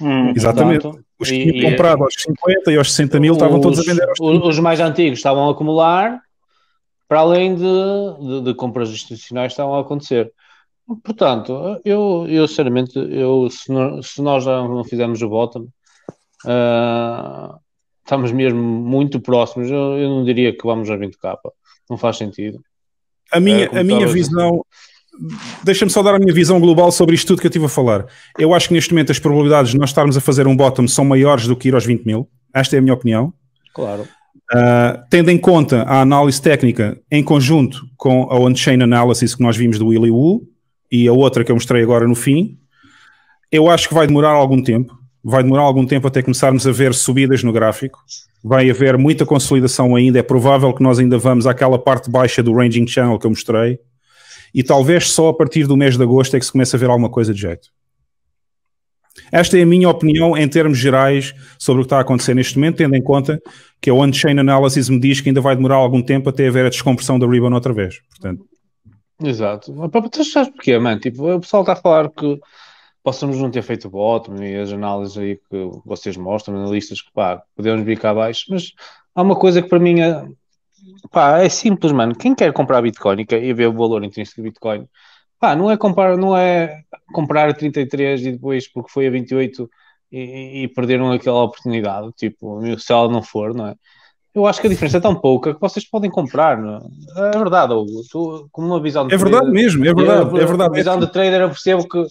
Hum, Exatamente. Portanto, os que tinham comprado aos 50 e aos 60 mil estavam todos a vender Os mais antigos estavam a acumular, para além de, de, de compras institucionais estavam a acontecer. Portanto, eu, eu sinceramente, eu, se, se nós já não fizermos o bottom, uh, estamos mesmo muito próximos. Eu, eu não diria que vamos a 20k, não faz sentido. A minha, é, a minha visão, deixa-me só dar a minha visão global sobre isto tudo que eu estive a falar. Eu acho que neste momento as probabilidades de nós estarmos a fazer um bottom são maiores do que ir aos 20 mil. Esta é a minha opinião. Claro. Uh, tendo em conta a análise técnica em conjunto com a on-chain analysis que nós vimos do Willy Wu e a outra que eu mostrei agora no fim, eu acho que vai demorar algum tempo vai demorar algum tempo até começarmos a ver subidas no gráfico. Vai haver muita consolidação ainda. É provável que nós ainda vamos àquela parte baixa do Ranging Channel que eu mostrei. E talvez só a partir do mês de agosto é que se comece a ver alguma coisa de jeito. Esta é a minha opinião em termos gerais sobre o que está a acontecer neste momento, tendo em conta que a on-chain analysis me diz que ainda vai demorar algum tempo até haver a descompressão da Ribbon outra vez. Portanto. Exato. Mas tu sabes porquê, mano? Tipo, o pessoal está a falar que possamos não ter feito o bottom e as análises aí que vocês mostram, analistas que pá, podemos vir cá abaixo, mas há uma coisa que para mim é, pá, é simples, mano. Quem quer comprar Bitcoin e, quer, ver o valor intrínseco de Bitcoin, pá, não é comprar, não é comprar a 33 e depois porque foi a 28 e, e perderam aquela oportunidade, tipo, se ela não for, não é? Eu acho que a diferença é tão pouca que vocês podem comprar. Não? É, é verdade, Hugo. Tu, com uma visão de É verdade trader, mesmo, é verdade. É eu, é verdade. visão de trader, eu percebo que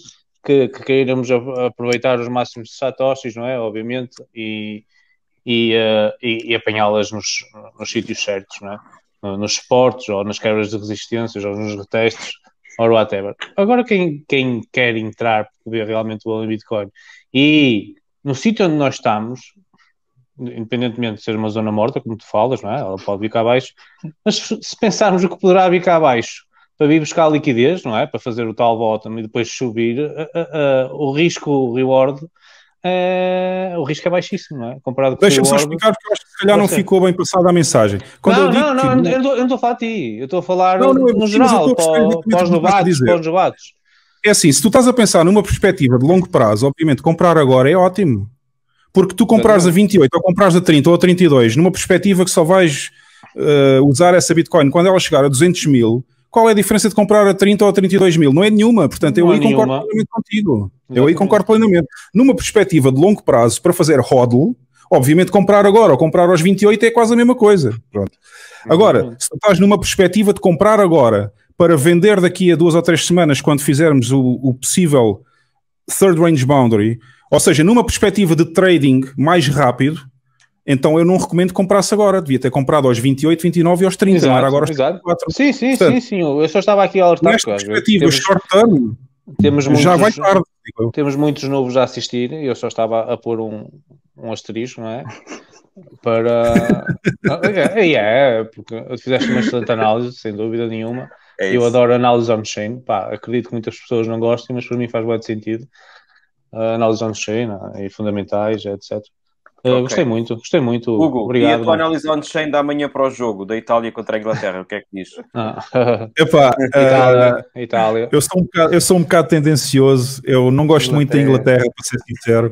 que, que queiramos aproveitar os máximos satoshis, não é? Obviamente, e, e, uh, e, e apanhá-las nos, nos sítios certos, não é? Nos esportes, ou nas quebras de resistências, ou nos retestes, ou whatever. Agora, quem, quem quer entrar porque vê realmente o valor em Bitcoin e no sítio onde nós estamos, independentemente de ser uma zona morta, como tu falas, não é? Ela pode vir cá abaixo, mas se pensarmos o que poderá vir cá abaixo, para vir buscar liquidez, não é? Para fazer o tal bottom e depois subir, uh, uh, o risco, o reward, é, o risco é baixíssimo, não é? Comparado com Deixa-me só explicar, porque eu acho que se calhar não ficou bem passada a mensagem. Quando não, eu digo não, não, que... eu, não estou a falar a ti, eu estou a falar não, não, no, no geral, para os novatos, para os novatos. É assim, se tu estás a pensar numa perspectiva de longo prazo, obviamente comprar agora é ótimo, porque tu comprares a 28 ou comprares a 30 ou a 32, numa perspectiva que só vais uh, usar essa Bitcoin quando ela chegar a 200 mil, qual é a diferença de comprar a 30 ou a 32 mil? Não é nenhuma, portanto, eu aí concordo plenamente contigo. Eu aí concordo plenamente. Numa perspectiva de longo prazo, para fazer hodl, obviamente comprar agora ou comprar aos 28 é quase a mesma coisa. Pronto. Agora, se estás numa perspectiva de comprar agora para vender daqui a duas ou três semanas, quando fizermos o, o possível third range boundary, ou seja, numa perspectiva de trading mais rápido, então eu não recomendo comprar-se agora, devia ter comprado aos 28, 29 e aos 30, exato, não era agora aos 34. Sim, sim, Portanto, sim, sim, eu só estava aqui a alertar. Nesta perspectiva, temos, short term, temos muitos, já vai tarde. Temos muitos novos a assistir, eu só estava a pôr um, um asterisco, não é? Para... Ah, é, é, é, porque fizeste uma excelente análise, sem dúvida nenhuma. É eu adoro análise on-chain, pá, acredito que muitas pessoas não gostem, mas para mim faz muito sentido. Uh, análise on-chain ah, e fundamentais, etc. Ah, okay. Gostei muito, gostei muito. Hugo, Obrigado, e a tua mano. análise antes ainda da manhã para o jogo, da Itália contra a Inglaterra, o que é que diz? Ah. Epá, Itália, uh, Itália. Eu, sou um bocado, eu sou um bocado tendencioso, eu não gosto Inglaterra. muito da Inglaterra, para ser sincero.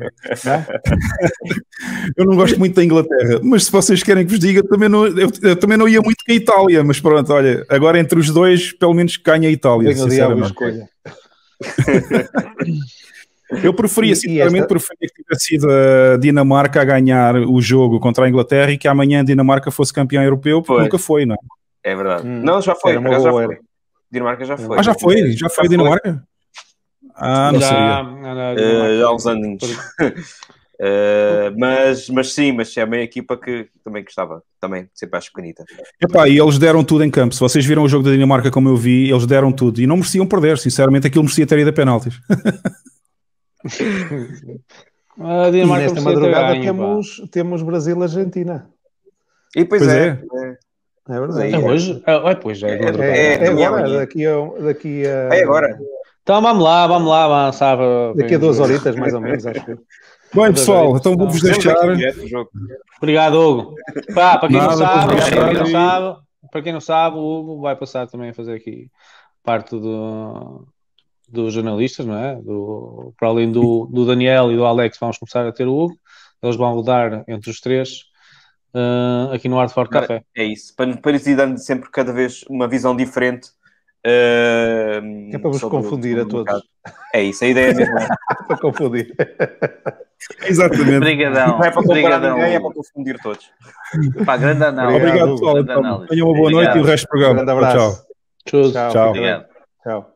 eu não gosto muito da Inglaterra, mas se vocês querem que vos diga, também não, eu, eu, também não ia muito com a Itália, mas pronto, olha, agora entre os dois, pelo menos ganha a Itália, Bem, sinceramente. Eu preferia, sinceramente, esta... preferia que tivesse sido a Dinamarca a ganhar o jogo contra a Inglaterra e que amanhã a Dinamarca fosse campeão europeu, porque pois. nunca foi, não é? É verdade. Hum, não, já foi, já foi. Dinamarca já foi. Ah, já foi? Já, já foi a Dinamarca? Ah, não já, eh, já há uns anos. Eh, mas, mas sim, mas é uma equipa que também gostava, também sempre acho bonita. Epá, e eles deram tudo em campo. Se vocês viram o jogo da Dinamarca como eu vi, eles deram tudo e não mereciam perder, sinceramente, aquilo merecia ter ido a penaltis. A ah, Dinamarca e nesta madrugada ganho, temos, temos Brasil-Argentina. E pois, pois é. é. É verdade. É, é hoje? Ah, é, pois é é, é. é, é, é agora, daqui a, daqui a. É agora. Então vamos lá, vamos lá, avançar. Daqui a duas horitas, mais ou menos, acho que. Bem, pessoal, então vou-vos deixar. Obrigado, Hugo. Pá, para, quem Nada, sabe, para, quem não sabe, para quem não sabe, o Hugo vai passar também a fazer aqui parte do, dos jornalistas, não é? Do, para além do, do Daniel e do Alex, vamos começar a ter o Hugo. Eles vão rodar entre os três uh, aqui no Art for Café. É isso, para, para nos ir dando sempre cada vez uma visão diferente. Uh, é para vos confundir a todos. É isso, a ideia é mesmo. é para confundir. Exatamente. Obrigadão. Não é para Obrigadão. ninguém, é para confundir todos. Pá, grande análise. Obrigado, pessoal. Tenham uma boa Obrigado. noite e o resto do programa. Um grande abraço. Tchau. Tchau. Tchau. Tchau.